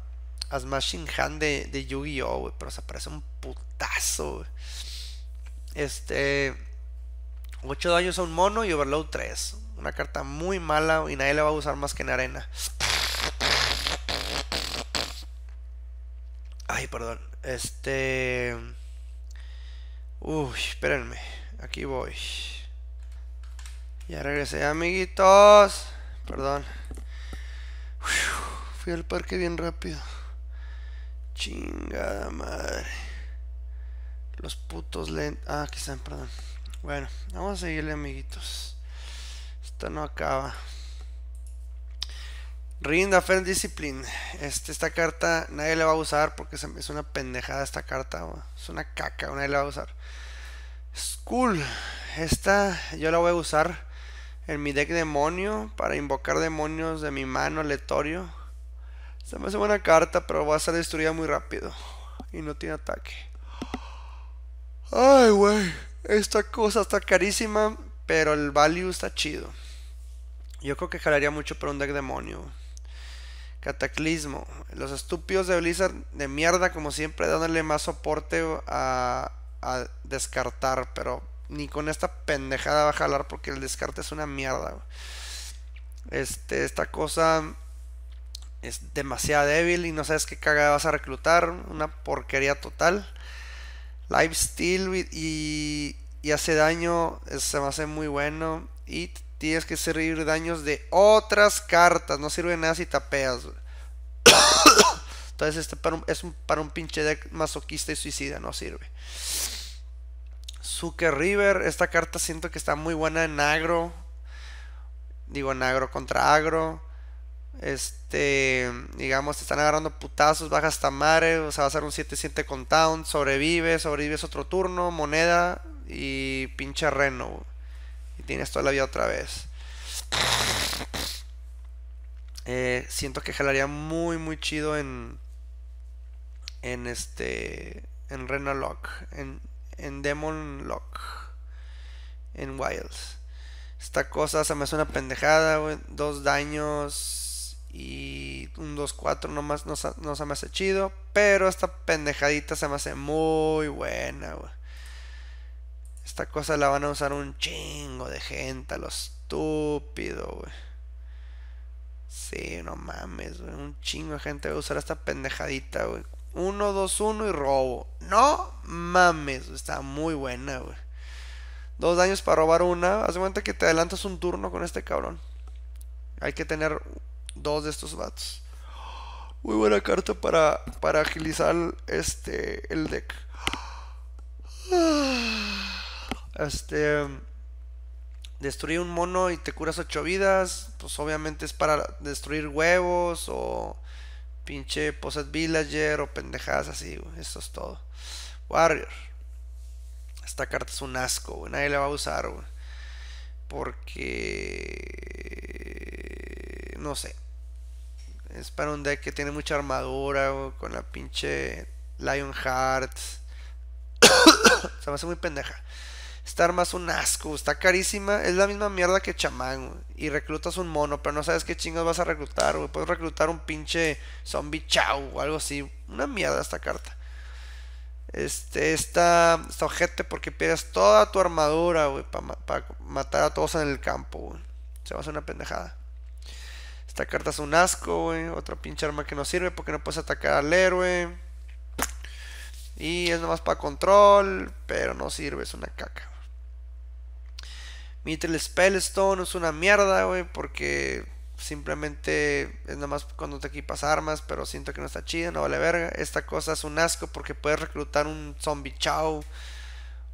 a Smashing Hand de, Yu-Gi-Oh, Pero se parece un putazo, Este. 8 daños a un mono y Overload 3. Una carta muy mala y nadie la va a usar más que en arena. Ay, perdón. Este... Uy, espérenme. Aquí voy. Ya regresé, amiguitos. Perdón. fui al parque bien rápido. Chingada madre. Los putos lentos. Ah, aquí están, perdón. Bueno, vamos a seguirle, amiguitos no acaba. Rind Affair Discipline. Este, esta carta nadie la va a usar porque es una pendejada esta carta. Es una caca, nadie la va a usar. School. Esta yo la voy a usar en mi deck demonio para invocar demonios de mi mano aleatorio. Se me hace buena carta, pero va a ser destruida muy rápido. Y no tiene ataque. Ay, güey. Esta cosa está carísima, pero el value está chido. Yo creo que jalaría mucho pero un deck demonio. Cataclismo. Los estúpidos de Blizzard de mierda, como siempre, dándole más soporte a, a descartar. Pero ni con esta pendejada va a jalar porque el descarte es una mierda. Este, esta cosa es demasiado débil y no sabes qué caga vas a reclutar. Una porquería total. Lifesteal y, y hace daño. Se me hace muy bueno. Y Tienes que servir daños de otras cartas. No sirve nada si tapeas. Entonces este es para un pinche deck masoquista y suicida. No sirve. Zucker River. Esta carta siento que está muy buena en agro. Digo, en agro contra agro. Este, digamos, te están agarrando putazos, baja hasta madre, o sea, va a ser un 7-7 con Town, sobrevive, sobrevives otro turno, moneda y pinche reno tienes toda la vida otra vez. Eh, siento que jalaría muy, muy chido en. En este. En Renalock. En, en Demon Lock. En Wilds. Esta cosa se me hace una pendejada, Dos daños. Y un 2-4 nomás no, no se me hace chido. Pero esta pendejadita se me hace muy buena, güey. Esta cosa la van a usar un chingo de gente, a lo estúpido, güey. Sí, no mames, güey. Un chingo de gente va a usar esta pendejadita, güey. 1, 2, 1 y robo. No mames, está muy buena, güey. Dos daños para robar una. Haz cuenta que te adelantas un turno con este cabrón. Hay que tener dos de estos vatos. Muy buena carta para, para agilizar este, el deck. Ah. Este. Destruir un mono y te curas 8 vidas. Pues obviamente es para destruir huevos o pinche Posad Villager o pendejadas así, Eso es todo. Warrior. Esta carta es un asco, Nadie la va a usar, Porque. No sé. Es para un deck que tiene mucha armadura, Con la pinche Lionheart. Se me hace muy pendeja. Esta arma es un asco, está carísima. Es la misma mierda que chamán, Y reclutas un mono, pero no sabes qué chingos vas a reclutar, güey. Puedes reclutar un pinche zombie chau o algo así. Una mierda esta carta. Este, esta, esta ojete porque pierdes toda tu armadura, güey, para matar a todos en el campo, güey. Se va a hacer una pendejada. Esta carta es un asco, güey. Otra pinche arma que no sirve porque no puedes atacar al héroe. Y es nomás para control, pero no sirve, es una caca. Mientras el Spellstone es una mierda, güey, porque simplemente es nada más cuando te equipas armas, pero siento que no está chida, no vale verga. Esta cosa es un asco porque puedes reclutar un zombie chau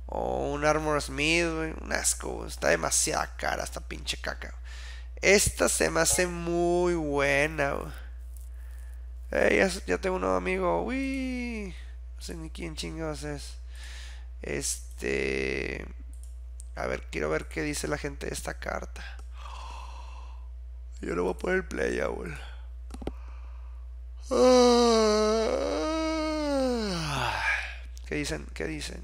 o un armor smith, güey. un asco, está demasiada cara esta pinche caca. Esta se me hace muy buena. Hey, ya, tengo un nuevo amigo. Uy, no sé ni quién chingados es. Este. A ver, quiero ver qué dice la gente de esta carta. Yo lo voy a poner play, ah. ¿Qué dicen? ¿Qué dicen?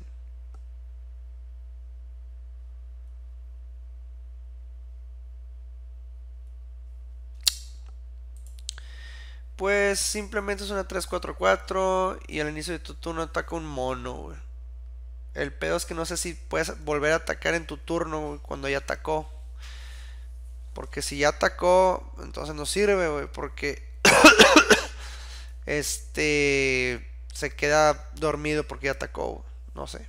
Pues simplemente es una 3-4-4 y al inicio de tu turno ataca un mono, güey. El pedo es que no sé si puedes volver a atacar en tu turno cuando ya atacó. Porque si ya atacó, entonces no sirve, güey. Porque este se queda dormido porque ya atacó, no sé.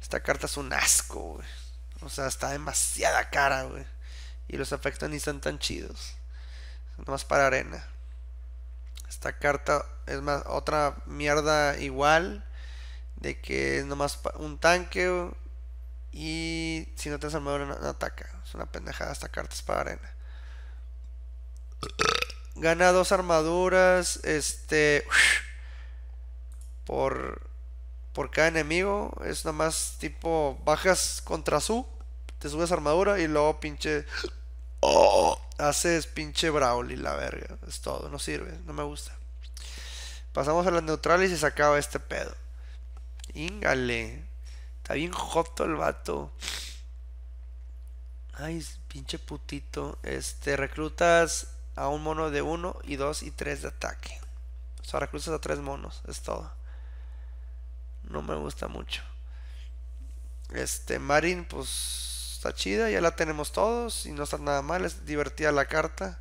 Esta carta es un asco, güey. O sea, está demasiada cara, güey. Y los efectos ni están tan chidos. Nomás para arena. Esta carta es más otra mierda igual de que es nomás un tanque y si no tienes armadura no, ataca. Es una pendejada esta cartas para arena. Gana dos armaduras, este, por por cada enemigo. Es nomás tipo bajas contra su, te subes armadura y luego pinche oh, haces pinche Brawl y la verga. Es todo, no sirve, no me gusta. Pasamos a las neutrales y se acaba este pedo. Íngale. Está bien joto el vato. Ay, pinche putito. Este, reclutas a un mono de 1 y 2 y 3 de ataque. O sea, reclutas a 3 monos, es todo. No me gusta mucho. Este, Marin, pues está chida, ya la tenemos todos y no está nada mal, es divertida la carta.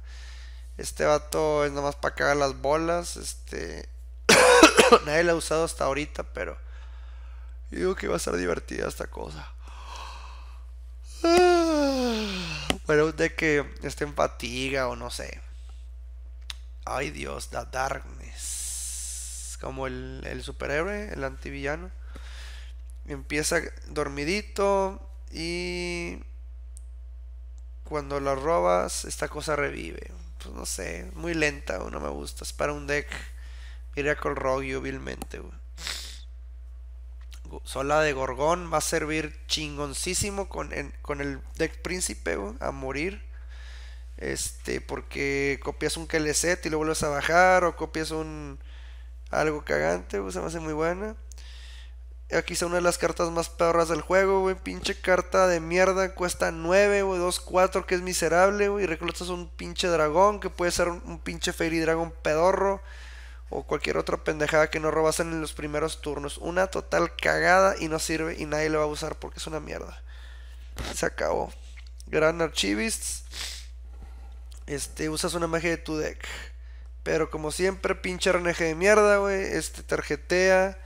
Este vato es más para cagar las bolas, este... Nadie la ha usado hasta ahorita, pero y digo que va a ser divertida esta cosa. Ah, bueno, de que esté en fatiga o no sé. Ay Dios, The Darkness. Como el, superhéroe, el antivillano. Empieza dormidito y cuando la robas, esta cosa revive. Pues no sé, muy lenta, no me gusta. Es para un deck. Miracle Rogue, vilmente, güey. Sola de Gorgón va a servir chingoncísimo con, el deck príncipe, a morir. Este, porque copias un kelecet y lo vuelves a bajar, o copias un algo cagante, se me hace muy buena. Aquí está una de las cartas más pedorras del juego, Pinche carta de mierda. Cuesta 9, o 2-4, que es miserable, y Reclutas un pinche dragón, que puede ser un, un pinche Fairy Dragon pedorro o cualquier otra pendejada que no robasen en los primeros turnos. Una total cagada y no sirve y nadie le va a usar porque es una mierda. Se acabó. Gran Archivist. Este, usas una magia de tu deck. Pero como siempre, pinche RNG de mierda, güey. Este tarjetea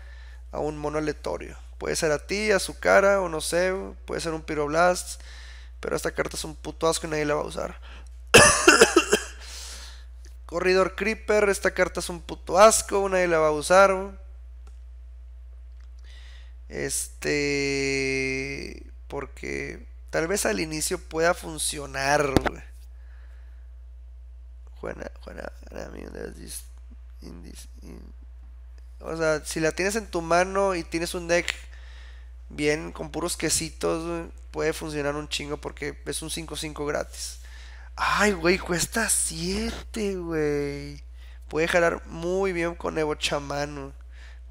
a un mono aleatorio. Puede ser a ti, a su cara, o no sé, puede ser un pyroblast Pero esta carta es un puto asco y nadie la va a usar. Corridor Creeper, esta carta es un puto asco, Una de la va a usar. Este. Porque tal vez al inicio pueda funcionar. Juana, Juana, O sea, si la tienes en tu mano y tienes un deck bien con puros quesitos, puede funcionar un chingo porque es un 5-5 gratis. Ay, güey, cuesta 7, güey. Puede jalar muy bien con Evo Chamán.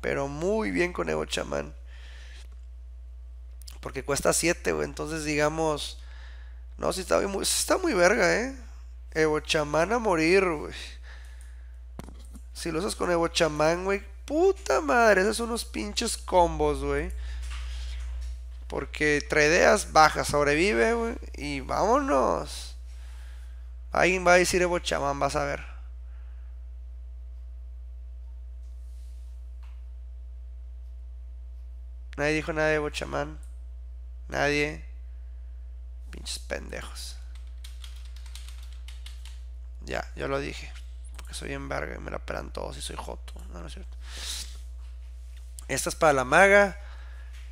Pero muy bien con Evo Chamán. Porque cuesta 7, güey. Entonces, digamos. No, si está muy, está muy verga, eh. Evo Chamán a morir, güey. Si lo usas con Evo Chamán, güey. Puta madre, esos son unos pinches combos, güey. Porque ideas baja, sobrevive, güey. Y vámonos. Alguien va a decir Evo Chamán, vas a ver. Nadie dijo nada de Evo Chamán. Nadie. Pinches pendejos. Ya, yo lo dije. Porque soy en y me la pelan todos y soy joto. No, no es cierto. Esta es para la maga.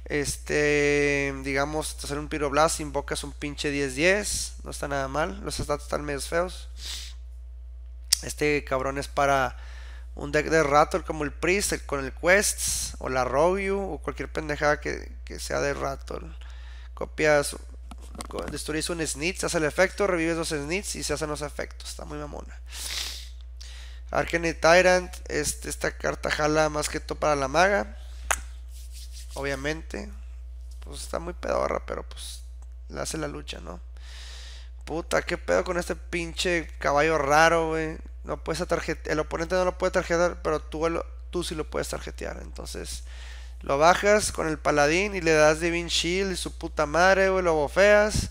Este, digamos, hacer un piroblast, invocas un pinche 10-10. No está nada mal. Los stats están medio feos. Este cabrón es para un deck de Rattle como el Priest, con el Quests, o la rogue o cualquier pendejada que, sea de Rattle. Copias, destruyes un Snitch, hace el efecto, revives dos Snitch y se hacen los efectos. Está muy mamona. Arcane Tyrant, este, esta carta jala más que todo para la maga obviamente. Pues está muy pedorra, pero pues le hace la lucha, ¿no? Puta, qué pedo con este pinche caballo raro, güey. No puedes El oponente no lo puede tarjetear, pero tú, tú sí lo puedes tarjetear. Entonces, lo bajas con el paladín y le das Divine Shield y su puta madre, güey. Lo bofeas.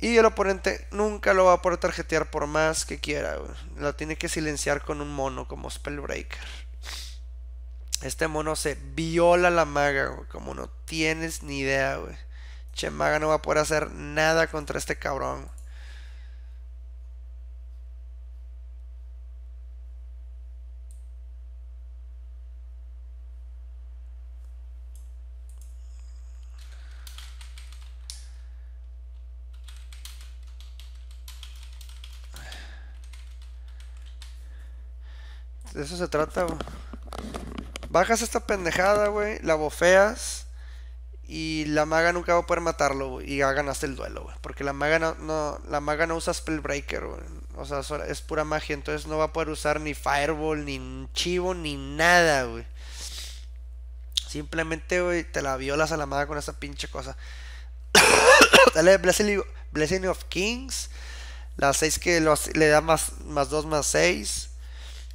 Y el oponente nunca lo va a poder tarjetear por más que quiera, Lo tiene que silenciar con un mono como Spellbreaker. Este mono se viola la maga, güey. Como no tienes ni idea, güey. Che maga no va a poder hacer nada contra este cabrón. De eso se trata, güey. Bajas esta pendejada, güey, la bofeas y la maga nunca va a poder matarlo, y ya ganaste el duelo, güey, porque la maga no, no, la maga no usa Spellbreaker, güey. O sea, es pura magia, entonces no va a poder usar ni Fireball, ni Chivo, ni nada, güey. Simplemente, güey, te la violas a la maga con esa pinche cosa. Dale Blessing, of Kings. Las 6 que le da más, más 2, más seis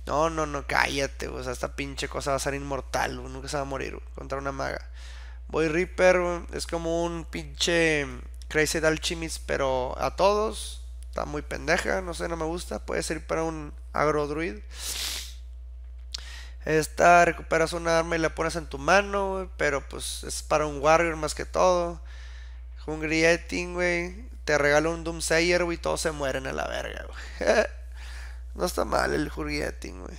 no, no, no, cállate, o sea, esta pinche cosa va a ser inmortal, güey, nunca se va a morir, contra una maga. Boy Reaper, es como un pinche Crazy Alchemist, pero a todos. Está muy pendeja, no sé, no me gusta. Puede ser para un agro druid. Esta recuperas una arma y la pones en tu mano, pero pues es para un warrior más que todo. Hungry Eating, güey. Te regalo un Doomsayer, Y todos se mueren a la verga, güey. No está mal el Hurrieting, güey.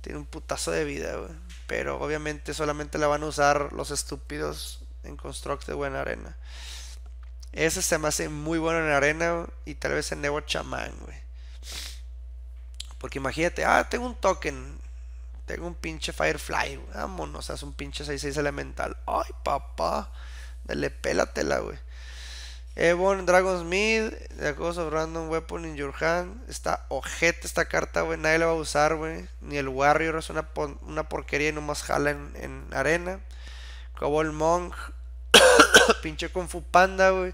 Tiene un putazo de vida, güey. Pero obviamente solamente la van a usar los estúpidos en Constructo de buena arena. Ese se me hace muy bueno en arena y tal vez en Evo Chamán, güey. Porque imagínate, ah, tengo un token. Tengo un pinche Firefly, güey. Vámonos, haz un pinche 6-6 elemental. Ay, papá. Dale, pélatela, güey. Ebon, Mid, The Ghost of Random Weapon in Your Hand. Está ojete esta carta, güey. Nadie la va a usar, güey. Ni el Warrior es una, porquería y no más jala en, en arena. Cobol Monk. Pinche Kung Fu Panda, güey.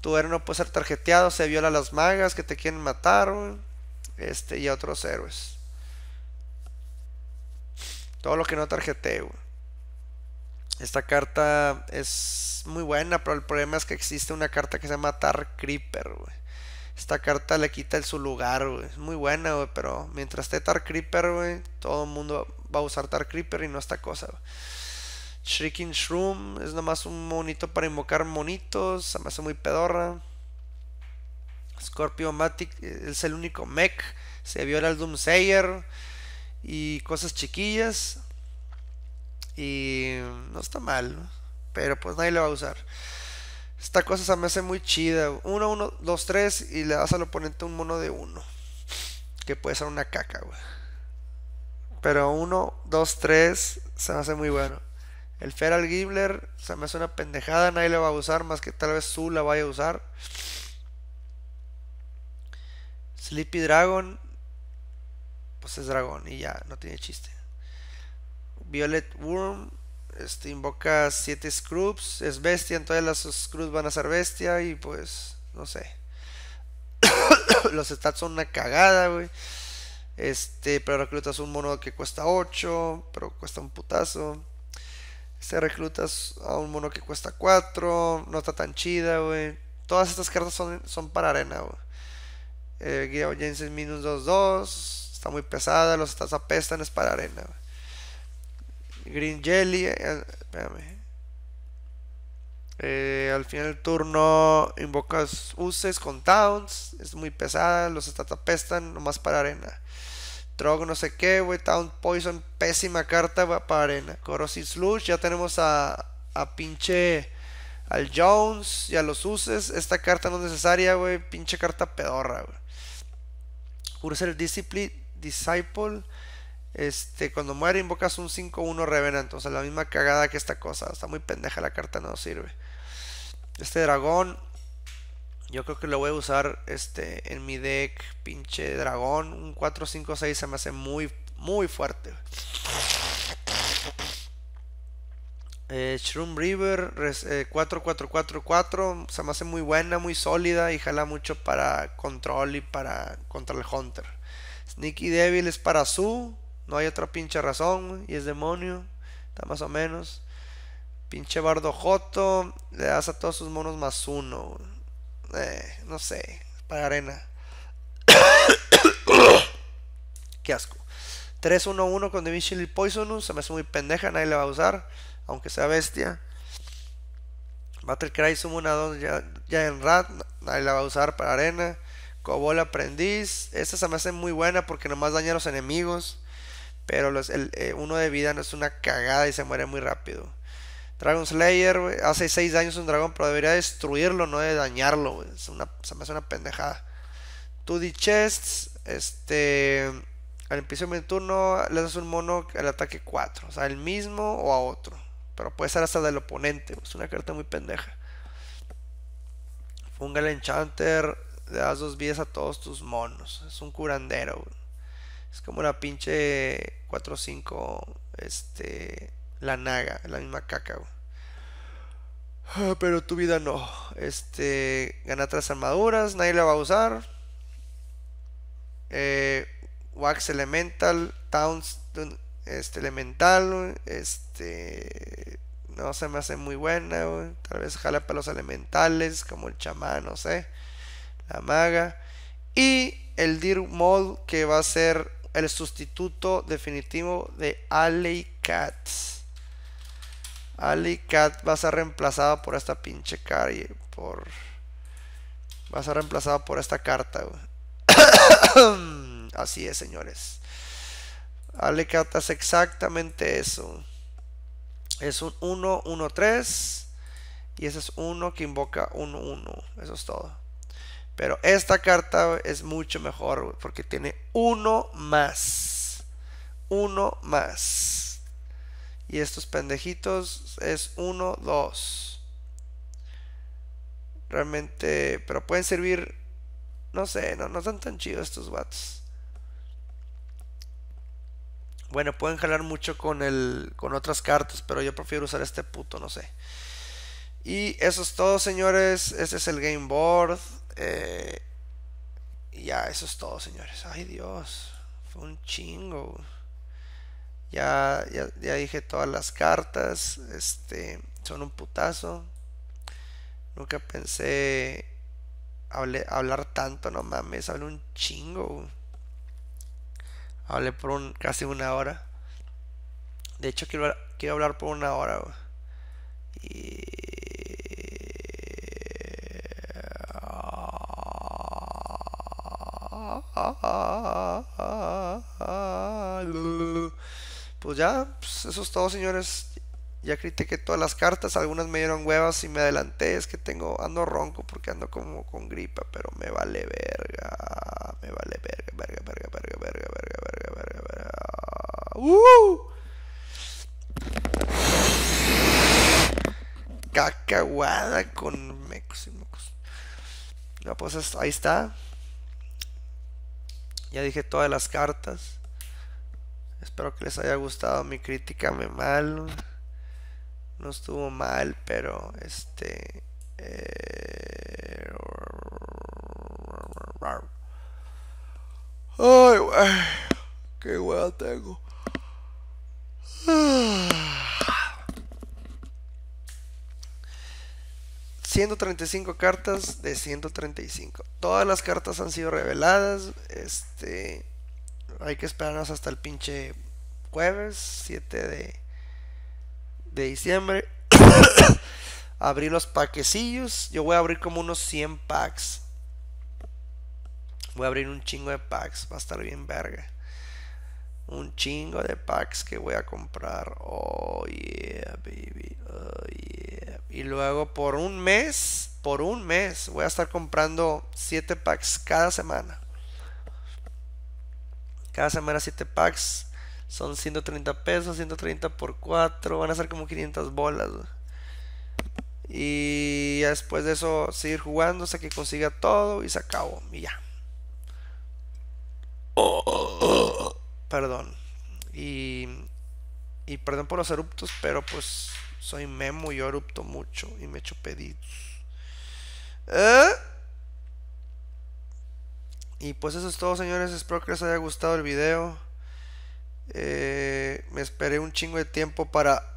Tu héroe no puede ser tarjeteado. Se viola a las magas que te quieren matar, wey Este y a otros héroes. Todo lo que no tarjetee, wey esta carta es muy buena, pero el problema es que existe una carta que se llama Tar Creeper, Esta carta le quita el, su lugar, Es muy buena, pero mientras esté Tar Creeper, güey, todo el mundo va a usar Tar Creeper y no esta cosa, Shrieking Shroom es nomás un monito para invocar monitos. Se me hace muy pedorra. Scorpio Matic eh, es el único mech. Se viola el Doomsayer. Y cosas chiquillas. Y no está mal, pero pues nadie le va a usar. Esta cosa se me hace muy chida. 1, 1, 2, 3 y le das al oponente un mono de uno Que puede ser una caca, güey. Pero 1, 2, 3 se me hace muy bueno. El Feral Gibbler se me hace una pendejada, nadie le va a usar, más que tal vez tú la vaya a usar. Sleepy Dragon, pues es dragón y ya, no tiene chiste. Violet Worm. Este, invoca 7 Scrubs. Es bestia. Entonces las Scrubs van a ser bestia. Y pues, no sé. Los stats son una cagada, güey. Este, pero reclutas un mono que cuesta 8. Pero cuesta un putazo. Este, reclutas a un mono que cuesta 4. No está tan chida, güey. Todas estas cartas son, son para arena, güey. Eh, Guía Jensen minus 2-2. Está muy pesada. Los stats apestan. Es para arena, güey. Green Jelly. Eh, eh, espérame. Eh, al final del turno invocas uses con towns. Es muy pesada. Los Stata nomás para arena. Trog no sé qué, güey. Town Poison, pésima carta wey, para arena. Corrosive Slush, ya tenemos a, a pinche. Al Jones y a los uses. Esta carta no es necesaria, güey. Pinche carta pedorra, güey. Cursor Discipline, Disciple. Este, cuando muere invocas un 5-1 Revenant. O sea, la misma cagada que esta cosa. Está muy pendeja la carta, no sirve. Este dragón. Yo creo que lo voy a usar este, en mi deck. Pinche dragón. Un 4-5-6 se me hace muy, muy fuerte. Eh, Shroom River 4-4-4-4 eh, se me hace muy buena, muy sólida y jala mucho para control y para contra el Hunter. Sneaky Devil es para su no hay otra pinche razón, y es demonio. Está más o menos. Pinche Bardo Joto. Le das a todos sus monos más uno. Eh, no sé. Para arena. Qué asco. 3-1-1 con y Poisonous. Se me hace muy pendeja. Nadie la va a usar. Aunque sea bestia. Battlecry suma una 2 ya, ya, en Rat. Nadie la va a usar para arena. Cobol aprendiz. Esta se me hace muy buena porque nomás daña a los enemigos. Pero eh, uno de vida no es una cagada y se muere muy rápido. Dragon Slayer, hace 6 años un dragón, pero debería destruirlo, no de dañarlo, Es una, se me hace una pendejada. 2D Chests, este. Al inicio de mi turno le das un mono al ataque 4, o sea, el mismo o a otro. Pero puede ser hasta del oponente, es una carta muy pendeja. Fungal Enchanter, le das dos vidas a todos tus monos. Es un curandero, es como la pinche 4-5, este, la naga, la misma caca, ah, Pero tu vida no. Este, gana tres armaduras, nadie la va a usar. Eh, wax Elemental, Towns, este, Elemental, este, no se me hace muy buena, Tal vez jala para los elementales, como el chamán, no sé. La maga. Y el dir mold que va a ser el sustituto definitivo de Alley Cats. Alley Cat va a ser reemplazado por esta pinche calle. Por... Va a ser reemplazado por esta carta. Así es, señores. Alley Cat hace exactamente eso. Es un 1-1-3. Y ese es uno que invoca 1-1. Eso es todo. Pero esta carta es mucho mejor porque tiene uno más. Uno más. Y estos pendejitos es uno, dos. Realmente, pero pueden servir, no sé, no, no están tan chidos estos vatos. Bueno, pueden jalar mucho con el con otras cartas, pero yo prefiero usar este puto, no sé. Y eso es todo, señores. Este es el game board. Eh, y ya, eso es todo, señores. Ay, Dios. Fue un chingo. Ya, ya, dije todas las cartas. Este, son un putazo. Nunca pensé hablar tanto, no mames. Hablé un chingo. Hablé por un, casi una hora. De hecho, quiero, quiero hablar por una hora. Y Pues ya, pues eso es todo, señores. Ya que todas las cartas, algunas me dieron huevas y me adelanté. Es que tengo, ando ronco porque ando como con gripa, pero me vale verga. Me vale verga, verga, verga, verga, verga, verga, verga, verga, verga. ¡Uh! Cacahuada con mecos y No pues ahí está. Ya dije todas las cartas. Espero que les haya gustado mi crítica. Me mal. No estuvo mal, pero este. Eh, ay, wey Qué hueá tengo. Ah. 135 cartas de 135. Todas las cartas han sido reveladas. Este. Hay que esperarnos hasta el pinche jueves 7 de, de diciembre. Abrir los paquecillos. Yo voy a abrir como unos 100 packs. Voy a abrir un chingo de packs. Va a estar bien verga un chingo de packs que voy a comprar. Oh yeah, baby. Oh yeah. Y luego por un mes, por un mes, voy a estar comprando 7 packs cada semana. Cada semana 7 packs. Son 130 pesos, 130 por 4. Van a ser como 500 bolas. Y después de eso, seguir jugando hasta que consiga todo y se acabó. Y ya. oh, Perdón. Y, y perdón por los eruptos, pero pues soy memo y yo erupto mucho y me echo pedidos. ¿Eh? Y pues eso es todo, señores. Espero que les haya gustado el video. Eh, me esperé un chingo de tiempo para,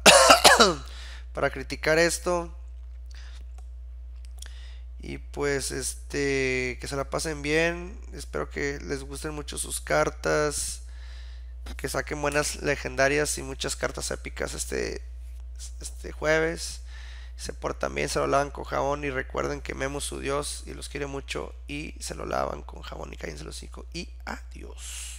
para criticar esto. Y pues este que se la pasen bien. Espero que les gusten mucho sus cartas que saquen buenas legendarias y muchas cartas épicas este, este jueves. Se portan bien, se lo lavan con jabón y recuerden que Memo su Dios y los quiere mucho y se lo lavan con jabón y cállense los cinco y adiós.